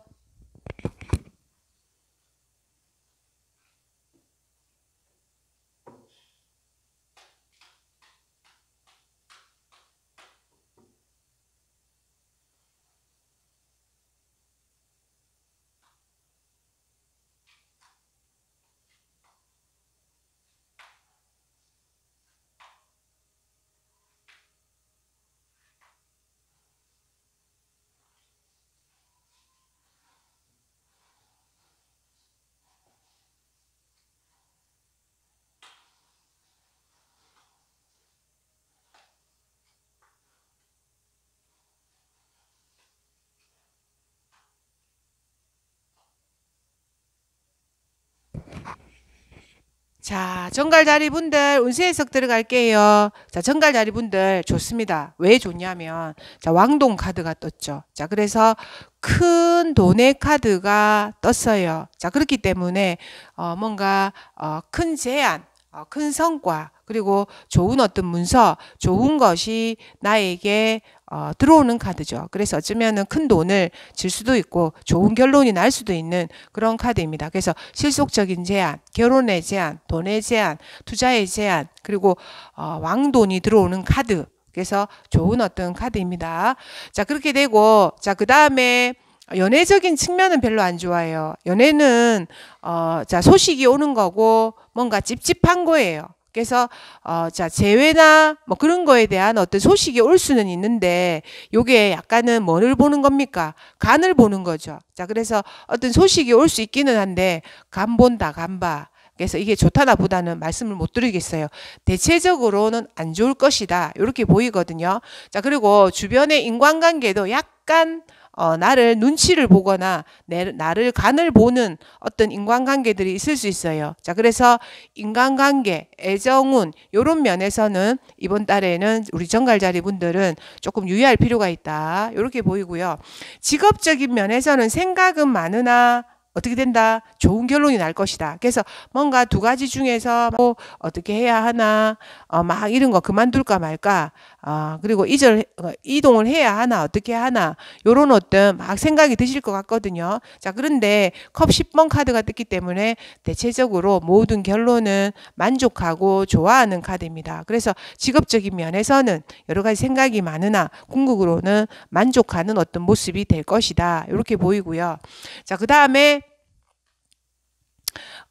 정갈자리 분들 운세 해석 들어갈게요. 자, 정갈자리 분들 좋습니다. 왜 좋냐면 자, 왕동 카드가 떴죠. 자, 그래서 큰 돈의 카드가 떴어요. 자, 그렇기 때문에 어 뭔가 어큰 제안, 어큰 성과 그리고 좋은 어떤 문서, 좋은 것이 나에게 어, 들어오는 카드죠. 그래서 어쩌면은 큰 돈을 질 수도 있고 좋은 결론이 날 수도 있는 그런 카드입니다. 그래서 실속적인 제안, 결혼의 제안, 돈의 제안, 투자의 제안, 그리고 어, 왕돈이 들어오는 카드. 그래서 좋은 어떤 카드입니다. 자, 그렇게 되고, 자, 그 다음에 연애적인 측면은 별로 안 좋아해요. 연애는, 어, 자, 소식이 오는 거고 뭔가 찝찝한 거예요. 그래서 어, 자 재회나 뭐 그런 거에 대한 어떤 소식이 올 수는 있는데 요게 약간은 뭐를 보는 겁니까? 간을 보는 거죠. 자 그래서 어떤 소식이 올 수 있기는 한데 간 본다 간 봐. 그래서 이게 좋다 나보다는 말씀을 못 드리겠어요. 대체적으로는 안 좋을 것이다. 이렇게 보이거든요. 자, 그리고 주변의 인간관계도 약간 어, 나를 눈치를 보거나 내, 나를 간을 보는 어떤 인간관계들이 있을 수 있어요. 자, 그래서 인간관계, 애정운 요런 면에서는 이번 달에는 우리 정갈자리 분들은 조금 유의할 필요가 있다. 이렇게 보이고요. 직업적인 면에서는 생각은 많으나 어떻게 된다? 좋은 결론이 날 것이다. 그래서 뭔가 두 가지 중에서 뭐 어떻게 해야 하나, 어, 막 이런 거 그만둘까 말까, 어, 그리고 이절 어, 이동을 해야 하나, 어떻게 하나, 요런 어떤 막 생각이 드실 것 같거든요. 자, 그런데 컵 10번 카드가 떴기 때문에 대체적으로 모든 결론은 만족하고 좋아하는 카드입니다. 그래서 직업적인 면에서는 여러 가지 생각이 많으나 궁극으로는 만족하는 어떤 모습이 될 것이다. 이렇게 보이고요. 자, 그 다음에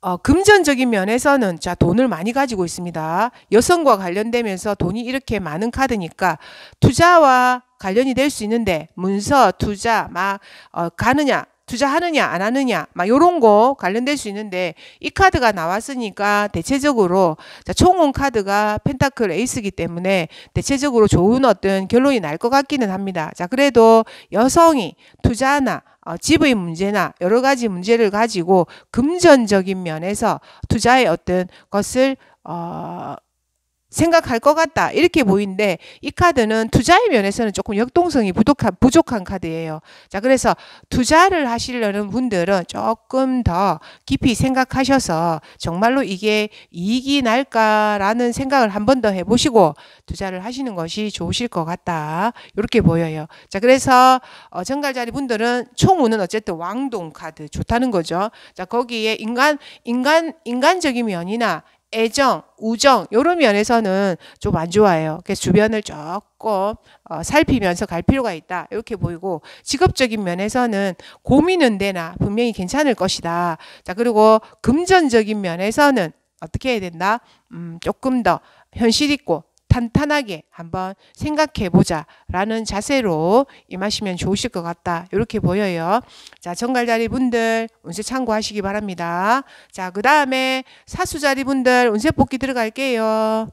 어, 금전적인 면에서는 자 돈을 많이 가지고 있습니다. 여성과 관련되면서 돈이 이렇게 많은 카드니까 투자와 관련이 될 수 있는데 문서 투자 막 어, 가느냐 투자하느냐 안 하느냐 막 요런 거 관련될 수 있는데 이 카드가 나왔으니까 대체적으로 자 총혼 카드가 펜타클 에이스기 때문에 대체적으로 좋은 어떤 결론이 날 것 같기는 합니다. 자 그래도 여성이 투자나 집의 어, 문제나 여러 가지 문제를 가지고 금전적인 면에서 투자의 어떤 것을 어, 생각할 것 같다 이렇게 보이는데 이 카드는 투자의 면에서는 조금 역동성이 부족한, 부족한 카드예요. 자 그래서 투자를 하시려는 분들은 조금 더 깊이 생각하셔서 정말로 이게 이익이 날까라는 생각을 한 번 더 해보시고 투자를 하시는 것이 좋으실 것 같다 이렇게 보여요. 자 그래서 어, 정갈자리 분들은 총우는 어쨌든 왕동 카드 좋다는 거죠. 자 거기에 인간 인간 인간적인 면이나 애정, 우정 이런 면에서는 좀 안 좋아요. 그래서 주변을 조금 어, 살피면서 갈 필요가 있다 이렇게 보이고 직업적인 면에서는 고민은 되나 분명히 괜찮을 것이다. 자 그리고 금전적인 면에서는 어떻게 해야 된다? 음, 조금 더 현실 있고 탄탄하게 한번 생각해 보자 라는 자세로 임하시면 좋으실 것 같다. 이렇게 보여요. 자, 정갈자리 분들 운세 참고하시기 바랍니다. 자, 그 다음에 사수자리 분들 운세 뽑기 들어갈게요.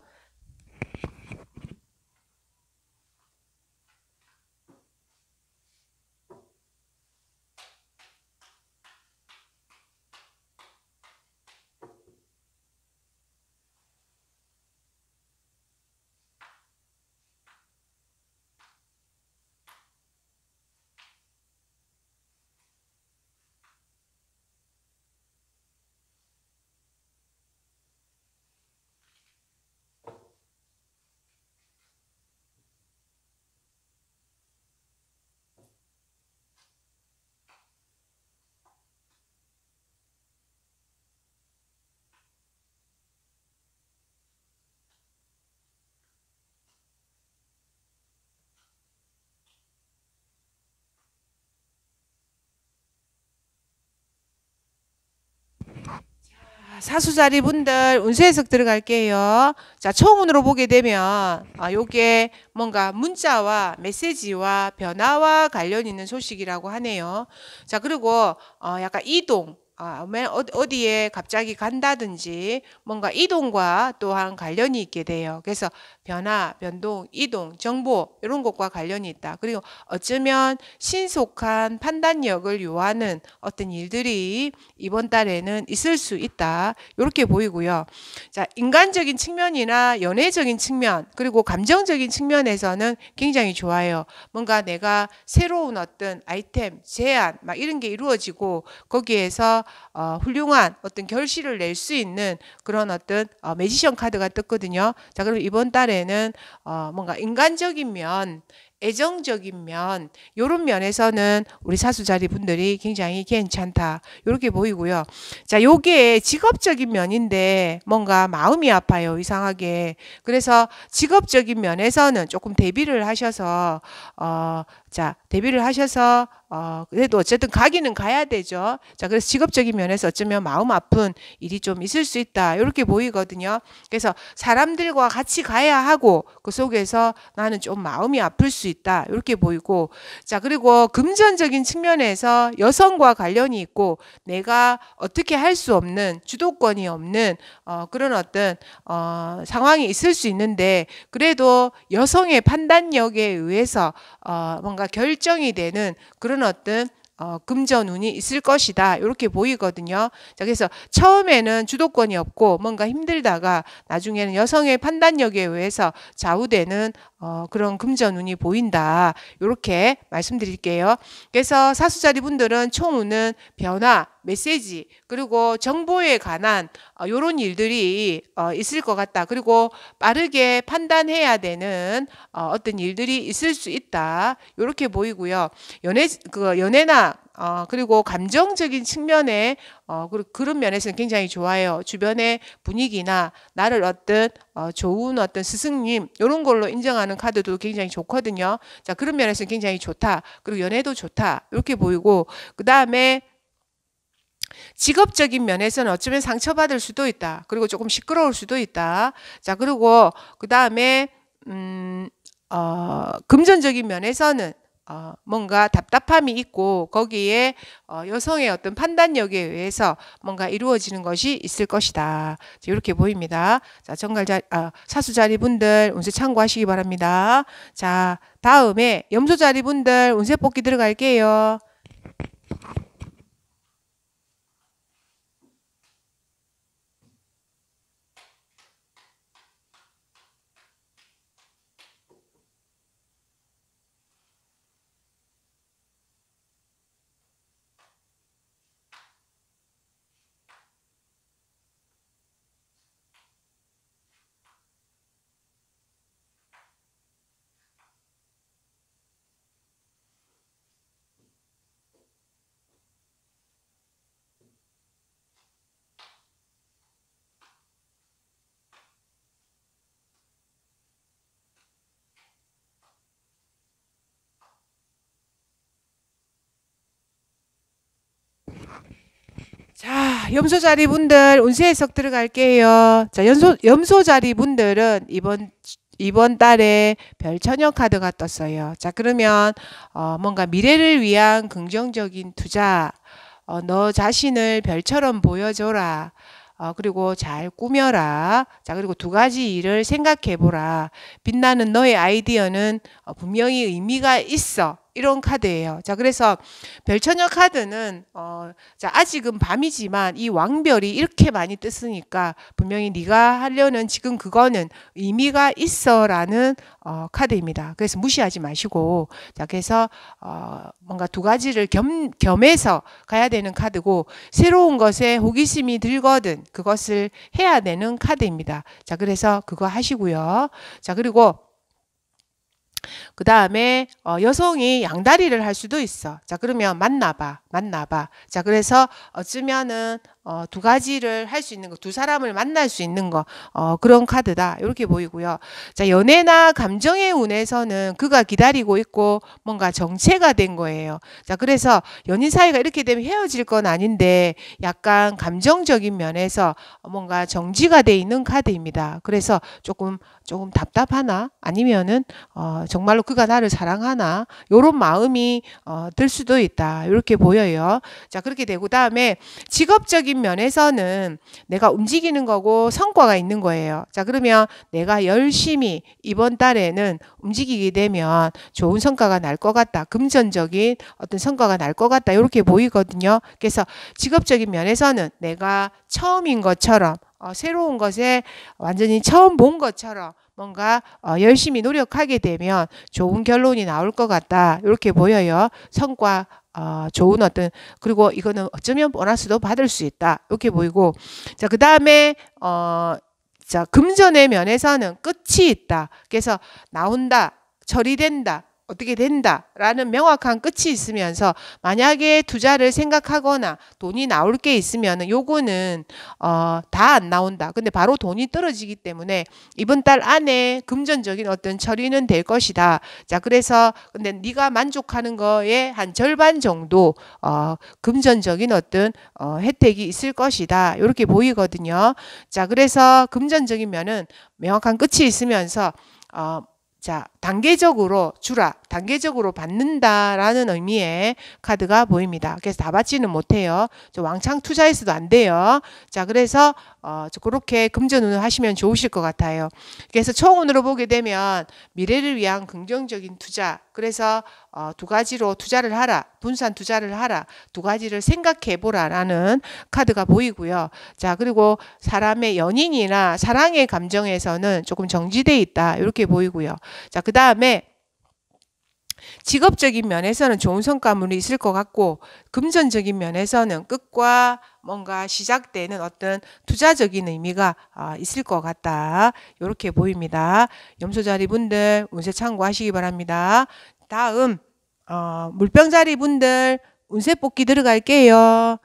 사수자리 분들 운세해석 들어갈게요. 자, 청운으로 보게 되면 아, 요게 뭔가 문자와 메시지와 변화와 관련 있는 소식이라고 하네요. 자, 그리고 어, 약간 이동, 아, 어, 어디에 갑자기 간다든지 뭔가 이동과 또한 관련이 있게 돼요. 그래서 변화, 변동, 이동, 정보 이런 것과 관련이 있다. 그리고 어쩌면 신속한 판단력을 요하는 어떤 일들이 이번 달에는 있을 수 있다. 이렇게 보이고요. 자, 인간적인 측면이나 연애적인 측면 그리고 감정적인 측면에서는 굉장히 좋아요. 뭔가 내가 새로운 어떤 아이템, 제안 막 이런 게 이루어지고 거기에서 어, 훌륭한 어떤 결실을 낼 수 있는 그런 어떤 어, 매지션 카드가 떴거든요. 자, 그럼 이번 달에는 어, 뭔가 인간적인 면, 애정적인 면, 요런 면에서는 우리 사수자리 분들이 굉장히 괜찮다. 요렇게 보이고요. 자, 요게 직업적인 면인데 뭔가 마음이 아파요. 이상하게. 그래서 직업적인 면에서는 조금 대비를 하셔서, 어, 자, 데뷔를 하셔서 어 그래도 어쨌든 가기는 가야 되죠. 자, 그래서 직업적인 면에서 어쩌면 마음 아픈 일이 좀 있을 수 있다. 이렇게 보이거든요. 그래서 사람들과 같이 가야 하고 그 속에서 나는 좀 마음이 아플 수 있다. 이렇게 보이고 자, 그리고 금전적인 측면에서 여성과 관련이 있고 내가 어떻게 할 수 없는 주도권이 없는 어 그런 어떤 어 상황이 있을 수 있는데 그래도 여성의 판단력에 의해서 어 뭔가 뭔가 결정이 되는 그런 어떤 어, 금전운이 있을 것이다. 이렇게 보이거든요. 자, 그래서 처음에는 주도권이 없고 뭔가 힘들다가 나중에는 여성의 판단력에 의해서 좌우되는 어, 그런 금전운이 보인다. 이렇게 말씀드릴게요. 그래서 사수자리 분들은 총운은 변화, 메시지 그리고 정보에 관한 이런 어, 일들이 어, 있을 것 같다. 그리고 빠르게 판단해야 되는 어, 어떤 일들이 있을 수 있다. 이렇게 보이고요. 연애 그 연애나 어, 그리고 감정적인 측면에 어, 그, 그런 면에서는 굉장히 좋아요. 주변의 분위기나 나를 어떤 어, 좋은 어떤 스승님 이런 걸로 인정하는 카드도 굉장히 좋거든요. 자 그런 면에서는 굉장히 좋다. 그리고 연애도 좋다 이렇게 보이고 그 다음에 직업적인 면에서는 어쩌면 상처받을 수도 있다. 그리고 조금 시끄러울 수도 있다. 자, 그리고 그 다음에, 음, 어, 금전적인 면에서는 어, 뭔가 답답함이 있고 거기에 어, 여성의 어떤 판단력에 의해서 뭔가 이루어지는 것이 있을 것이다. 이렇게 보입니다. 자, 정갈자 아, 사수자리 분들 운세 참고하시기 바랍니다. 자, 다음에 염소자리 분들 운세 뽑기 들어갈게요. 염소자리 분들 운세 해석 들어갈게요. 자, 염소, 염소자리 분들은 이번 이번 달에 별천연 카드가 떴어요. 자, 그러면 어, 뭔가 미래를 위한 긍정적인 투자, 어, 너 자신을 별처럼 보여줘라. 어, 그리고 잘 꾸며라. 자, 그리고 두 가지 일을 생각해보라. 빛나는 너의 아이디어는 어, 분명히 의미가 있어. 이런 카드예요. 자, 그래서 별처녀 카드는 어, 자, 아직은 밤이지만 이 왕별이 이렇게 많이 뜻으니까 분명히 네가 하려는 지금 그거는 의미가 있어라는 어, 카드입니다. 그래서 무시하지 마시고 자, 그래서 어, 뭔가 두 가지를 겸, 겸해서 가야 되는 카드고 새로운 것에 호기심이 들거든 그것을 해야 되는 카드입니다. 자, 그래서 그거 하시고요. 자, 그리고 그 다음에 어, 여성이 양다리를 할 수도 있어. 자 그러면 맞나봐맞나봐자 그래서 어쩌면은 어, 두 가지를 할 수 있는 거, 두 사람을 만날 수 있는 거, 어, 그런 카드다. 이렇게 보이고요. 자, 연애나 감정의 운에서는 그가 기다리고 있고 뭔가 정체가 된 거예요. 자, 그래서 연인 사이가 이렇게 되면 헤어질 건 아닌데 약간 감정적인 면에서 뭔가 정지가 돼 있는 카드입니다. 그래서 조금, 조금 답답하나? 아니면은, 어, 정말로 그가 나를 사랑하나? 이런 마음이, 어, 들 수도 있다. 이렇게 보여요. 자, 그렇게 되고, 다음에 직업적인 결과적인 면에서는 내가 움직이는 거고 성과가 있는 거예요. 자, 그러면 내가 열심히 이번 달에는 움직이게 되면 좋은 성과가 날 것 같다. 금전적인 어떤 성과가 날 것 같다. 이렇게 보이거든요. 그래서 직업적인 면에서는 내가 처음인 것처럼 어, 새로운 것에 완전히 처음 본 것처럼 뭔가 어, 열심히 노력하게 되면 좋은 결론이 나올 것 같다. 이렇게 보여요. 성과 어, 좋은 어떤 그리고 이거는 어쩌면 보너스도 받을 수 있다. 이렇게 보이고 자 그다음에 어 자, 금전의 면에서는 끝이 있다. 그래서 나온다. 처리된다. 어떻게 된다라는 명확한 끝이 있으면서 만약에 투자를 생각하거나 돈이 나올 게있으면 요거는 어다 안 나온다. 근데 바로 돈이 떨어지기 때문에 이번 달 안에 금전적인 어떤 처리는 될 것이다. 자, 그래서 근데 네가 만족하는 거에 한 절반 정도 어 금전적인 어떤 어 혜택이 있을 것이다. 이렇게 보이거든요. 자, 그래서 금전적인 면은 명확한 끝이 있으면서 어 자, 단계적으로 주라, 단계적으로 받는다라는 의미의 카드가 보입니다. 그래서 다 받지는 못해요. 왕창 투자해서도 안 돼요. 자, 그래서 어, 그렇게 금전운을 하시면 좋으실 것 같아요. 그래서 초운으로 보게 되면 미래를 위한 긍정적인 투자. 그래서 어, 두 가지로 투자를 하라, 분산 투자를 하라, 두 가지를 생각해 보라라는 카드가 보이고요. 자, 그리고 사람의 연인이나 사랑의 감정에서는 조금 정지돼 있다 이렇게 보이고요. 자, 그그 다음에 직업적인 면에서는 좋은 성과물이 있을 것 같고 금전적인 면에서는 끝과 뭔가 시작되는 어떤 투자적인 의미가 아, 있을 것 같다 이렇게 보입니다 염소자리 분들 운세 참고하시기 바랍니다 다음 어, 물병자리 분들 운세 뽑기 들어갈게요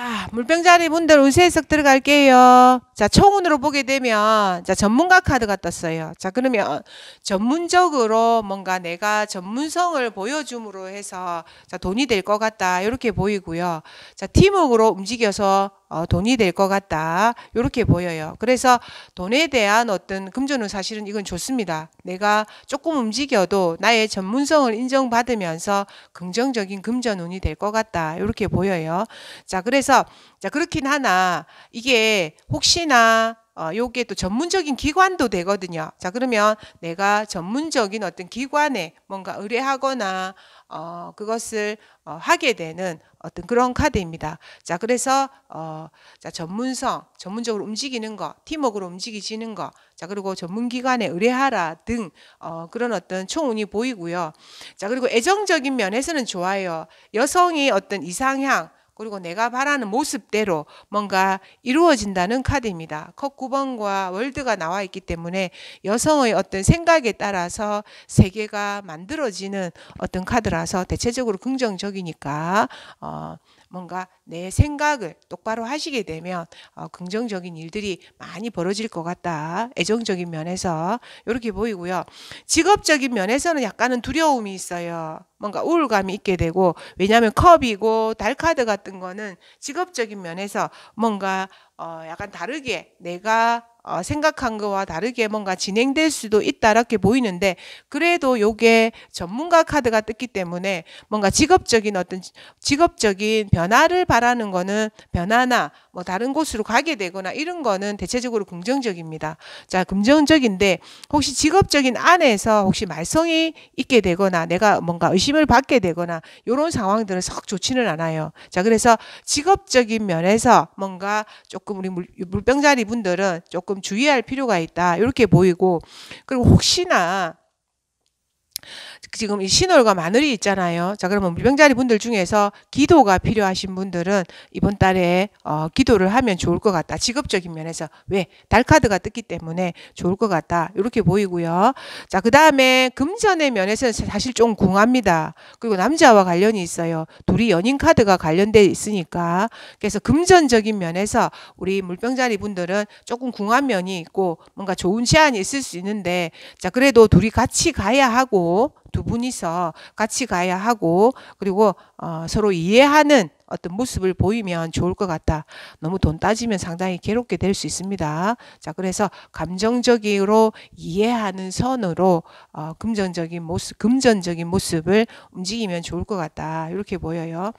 자, 아, 물병자리 분들 운세해석 들어갈게요. 자, 총운으로 보게 되면, 자, 전문가 카드가 떴어요. 자, 그러면 어, 전문적으로 뭔가 내가 전문성을 보여줌으로 해서, 자, 돈이 될 것 같다. 이렇게 보이고요. 자, 팀웍으로 움직여서 어, 돈이 될 것 같다. 이렇게 보여요. 그래서 돈에 대한 어떤 금전은 사실은 이건 좋습니다. 내가 조금 움직여도 나의 전문성을 인정받으면서 긍정적인 금전운이 될 것 같다. 이렇게 보여요. 자, 그래서 자 그렇긴 하나 이게 혹시나 어, 요게 또 전문적인 기관도 되거든요. 자, 그러면 내가 전문적인 어떤 기관에 뭔가 의뢰하거나 어, 그것을 어, 하게 되는 어떤 그런 카드입니다. 자, 그래서 어, 자, 전문성, 전문적으로 움직이는 거, 팀워크로 움직이시는 거, 자, 그리고 전문기관에 의뢰하라 등 어, 그런 어떤 총운이 보이고요. 자, 그리고 애정적인 면에서는 좋아요. 여성이 어떤 이상향, 그리고 내가 바라는 모습대로 뭔가 이루어진다는 카드입니다. 컵 9번과 월드가 나와 있기 때문에 여성의 어떤 생각에 따라서 세계가 만들어지는 어떤 카드라서 대체적으로 긍정적이니까 어, 뭔가 내 생각을 똑바로 하시게 되면 어, 긍정적인 일들이 많이 벌어질 것 같다. 애정적인 면에서 이렇게 보이고요. 직업적인 면에서는 약간은 두려움이 있어요. 뭔가 우울감이 있게 되고 왜냐하면 컵이고 달카드 같은 거는 직업적인 면에서 뭔가 어, 약간 다르게 내가 어, 생각한 것와 다르게 뭔가 진행될 수도 있다라게 보이는데 그래도 요게 전문가 카드가 뜯기 때문에 뭔가 직업적인 어떤 직업적인 변화를 바라는 거는 변화나 뭐 다른 곳으로 가게 되거나 이런 거는 대체적으로 긍정적입니다. 자, 긍정적인데 혹시 직업적인 안에서 혹시 말썽이 있게 되거나 내가 뭔가 의심을 받게 되거나 이런 상황들은 썩 좋지는 않아요. 자, 그래서 직업적인 면에서 뭔가 조금 우리 물병자리 분들은 조금 조금 주의할 필요가 있다. 이렇게 보이고 그리고 혹시나 지금 이 신월과 마늘이 있잖아요. 자, 그러면 물병자리 분들 중에서 기도가 필요하신 분들은 이번 달에 어, 기도를 하면 좋을 것 같다. 직업적인 면에서 왜 달카드가 뜨기 때문에 좋을 것 같다. 이렇게 보이고요. 자, 그 다음에 금전의 면에서는 사실 좀 궁합니다. 그리고 남자와 관련이 있어요. 둘이 연인 카드가 관련돼 있으니까 그래서 금전적인 면에서 우리 물병자리 분들은 조금 궁한 면이 있고 뭔가 좋은 시안이 있을 수 있는데 자 그래도 둘이 같이 가야 하고 두 분이서 같이 가야 하고 그리고 어, 서로 이해하는 어떤 모습을 보이면 좋을 것 같다. 너무 돈 따지면 상당히 괴롭게 될 수 있습니다. 자, 그래서 감정적으로 이해하는 선으로 어, 금전적인 모습, 금전적인 모습을 움직이면 좋을 것 같다. 이렇게 보여요.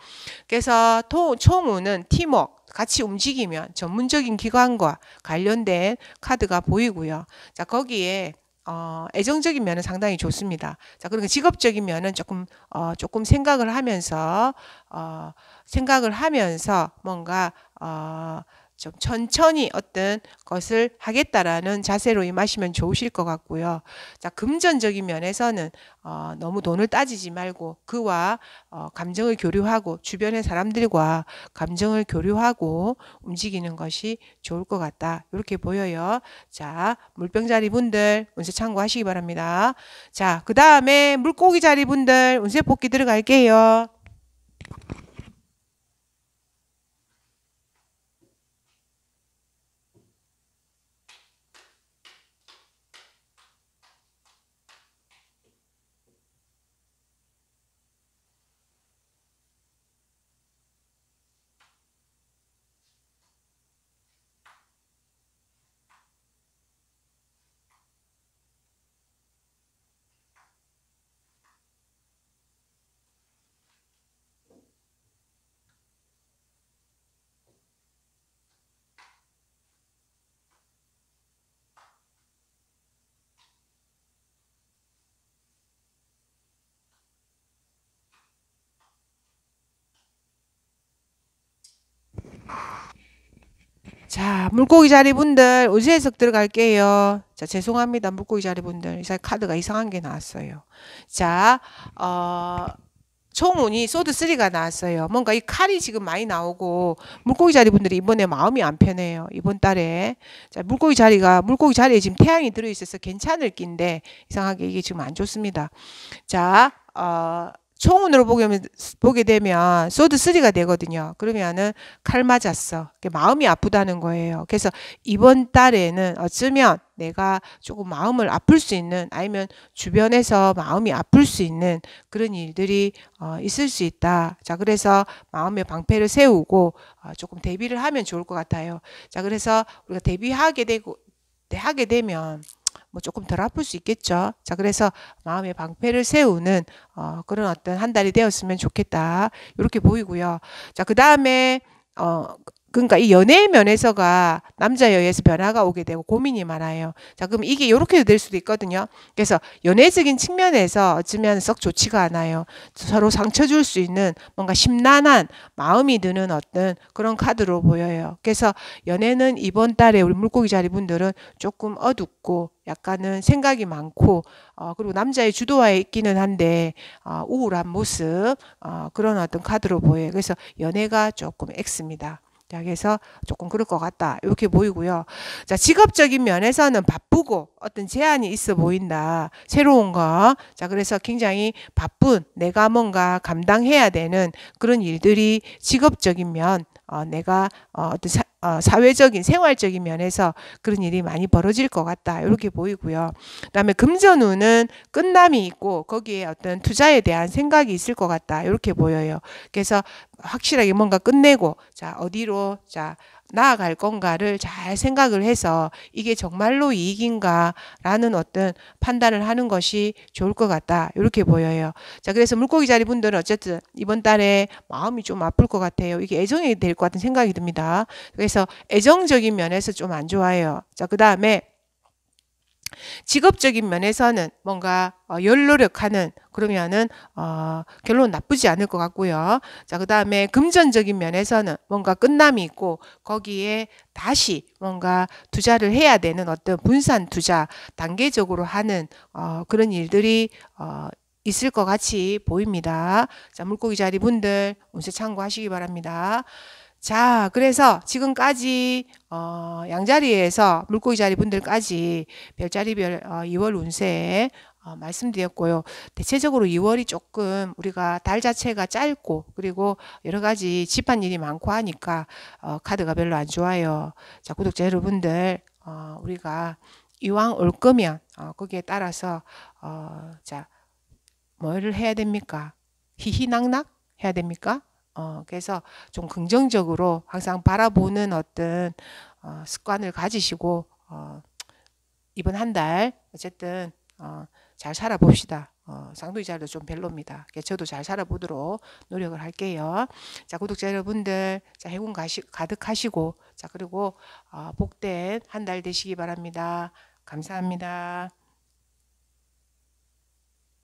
그래서 통, 총우는 팀웍 같이 움직이면 전문적인 기관과 관련된 카드가 보이고요. 자, 거기에 어, 애정적인 면은 상당히 좋습니다. 자, 그러니까 직업적인 면은 조금, 어, 조금 생각을 하면서, 어, 생각을 하면서 뭔가, 어, 좀 천천히 어떤 것을 하겠다라는 자세로 임하시면 좋으실 것 같고요. 자, 금전적인 면에서는 어, 너무 돈을 따지지 말고 그와 어, 감정을 교류하고 주변의 사람들과 감정을 교류하고 움직이는 것이 좋을 것 같다. 이렇게 보여요. 자, 물병 자리 분들 운세 참고하시기 바랍니다. 자, 그 다음에 물고기 자리 분들 운세 뽑기 들어갈게요. 자, 물고기 자리분들 우주 해석 들어갈게요. 자, 죄송합니다. 물고기 자리분들. 이사 카드가 이상한 게 나왔어요. 자, 어, 총운이 소드3가 나왔어요. 뭔가 이 칼이 지금 많이 나오고 물고기 자리분들이 이번에 마음이 안 편해요. 이번 달에. 자, 물고기 자리가 물고기 자리에 지금 태양이 들어 있어서 괜찮을 낀데 이상하게 이게 지금 안 좋습니다. 자, 어 총운으로 보게, 보게 되면 소드 쓰리가 되거든요. 그러면은 칼 맞았어. 마음이 아프다는 거예요. 그래서 이번 달에는 어쩌면 내가 조금 마음을 아플 수 있는 아니면 주변에서 마음이 아플 수 있는 그런 일들이 어, 있을 수 있다. 자, 그래서 마음의 방패를 세우고 어, 조금 대비를 하면 좋을 것 같아요. 자, 그래서 우리가 대비하게 되고 하게 되면 뭐 조금 덜 아플 수 있겠죠. 자, 그래서 마음의 방패를 세우는 어, 그런 어떤 한 달이 되었으면 좋겠다. 이렇게 보이고요. 자, 그 다음에 어, 그러니까 이 연애의 면에서가 남자에 의해서 변화가 오게 되고 고민이 많아요. 자, 그럼 이게 이렇게도 될 수도 있거든요. 그래서 연애적인 측면에서 어쩌면 썩 좋지가 않아요. 서로 상처 줄 수 있는 뭔가 심란한 마음이 드는 어떤 그런 카드로 보여요. 그래서 연애는 이번 달에 우리 물고기 자리 분들은 조금 어둡고 약간은 생각이 많고 어, 그리고 남자의 주도화에 있기는 한데 어, 우울한 모습 어, 그런 어떤 카드로 보여요. 그래서 연애가 조금 X입니다. 대학에서 조금 그럴 것 같다. 이렇게 보이고요. 자, 직업적인 면에서는 바쁘고 어떤 제한이 있어 보인다. 새로운 거. 자, 그래서 굉장히 바쁜 내가 뭔가 감당해야 되는 그런 일들이 직업적인 면 어, 내가 어, 어떤 사, 어, 사회적인 생활적인 면에서 그런 일이 많이 벌어질 것 같다 이렇게 보이고요. 그다음에 금전운은 끝남이 있고 거기에 어떤 투자에 대한 생각이 있을 것 같다 이렇게 보여요. 그래서 확실하게 뭔가 끝내고 자 어디로 자 나아갈 건가를 잘 생각을 해서 이게 정말로 이익인가라는 어떤 판단을 하는 것이 좋을 것 같다. 이렇게 보여요. 자, 그래서 물고기 자리 분들은 어쨌든 이번 달에 마음이 좀 아플 것 같아요. 이게 애정이 될 것 같은 생각이 듭니다. 그래서 애정적인 면에서 좀 안 좋아요. 자, 그 다음에 직업적인 면에서는 뭔가 어, 열 노력하는 그러면은 어, 결론 나쁘지 않을 것 같고요. 자 그다음에 금전적인 면에서는 뭔가 끝남이 있고 거기에 다시 뭔가 투자를 해야 되는 어떤 분산 투자 단계적으로 하는 어, 그런 일들이 어, 있을 것 같이 보입니다. 자 물고기 자리 분들 운세 참고하시기 바랍니다. 자, 그래서 지금까지 어, 양자리에서 물고기 자리 분들까지 별자리별 어, 2월 운세 어, 말씀드렸고요. 대체적으로 2월이 조금 우리가 달 자체가 짧고 그리고 여러 가지 집안 일이 많고 하니까 어, 카드가 별로 안 좋아요. 자, 구독자 여러분들 어, 우리가 이왕 올 거면 어, 거기에 따라서 어, 자 뭐를 해야 됩니까? 희희낙낙 해야 됩니까? 어, 그래서 좀 긍정적으로 항상 바라보는 어떤 어, 습관을 가지시고 어, 이번 한 달 어쨌든 어, 잘 살아봅시다. 어, 쌍도이자도좀 별로입니다. 저도 잘 살아보도록 노력을 할게요. 자 구독자 여러분들 자 행운 가시, 가득하시고 자 그리고 어, 복된 한 달 되시기 바랍니다. 감사합니다.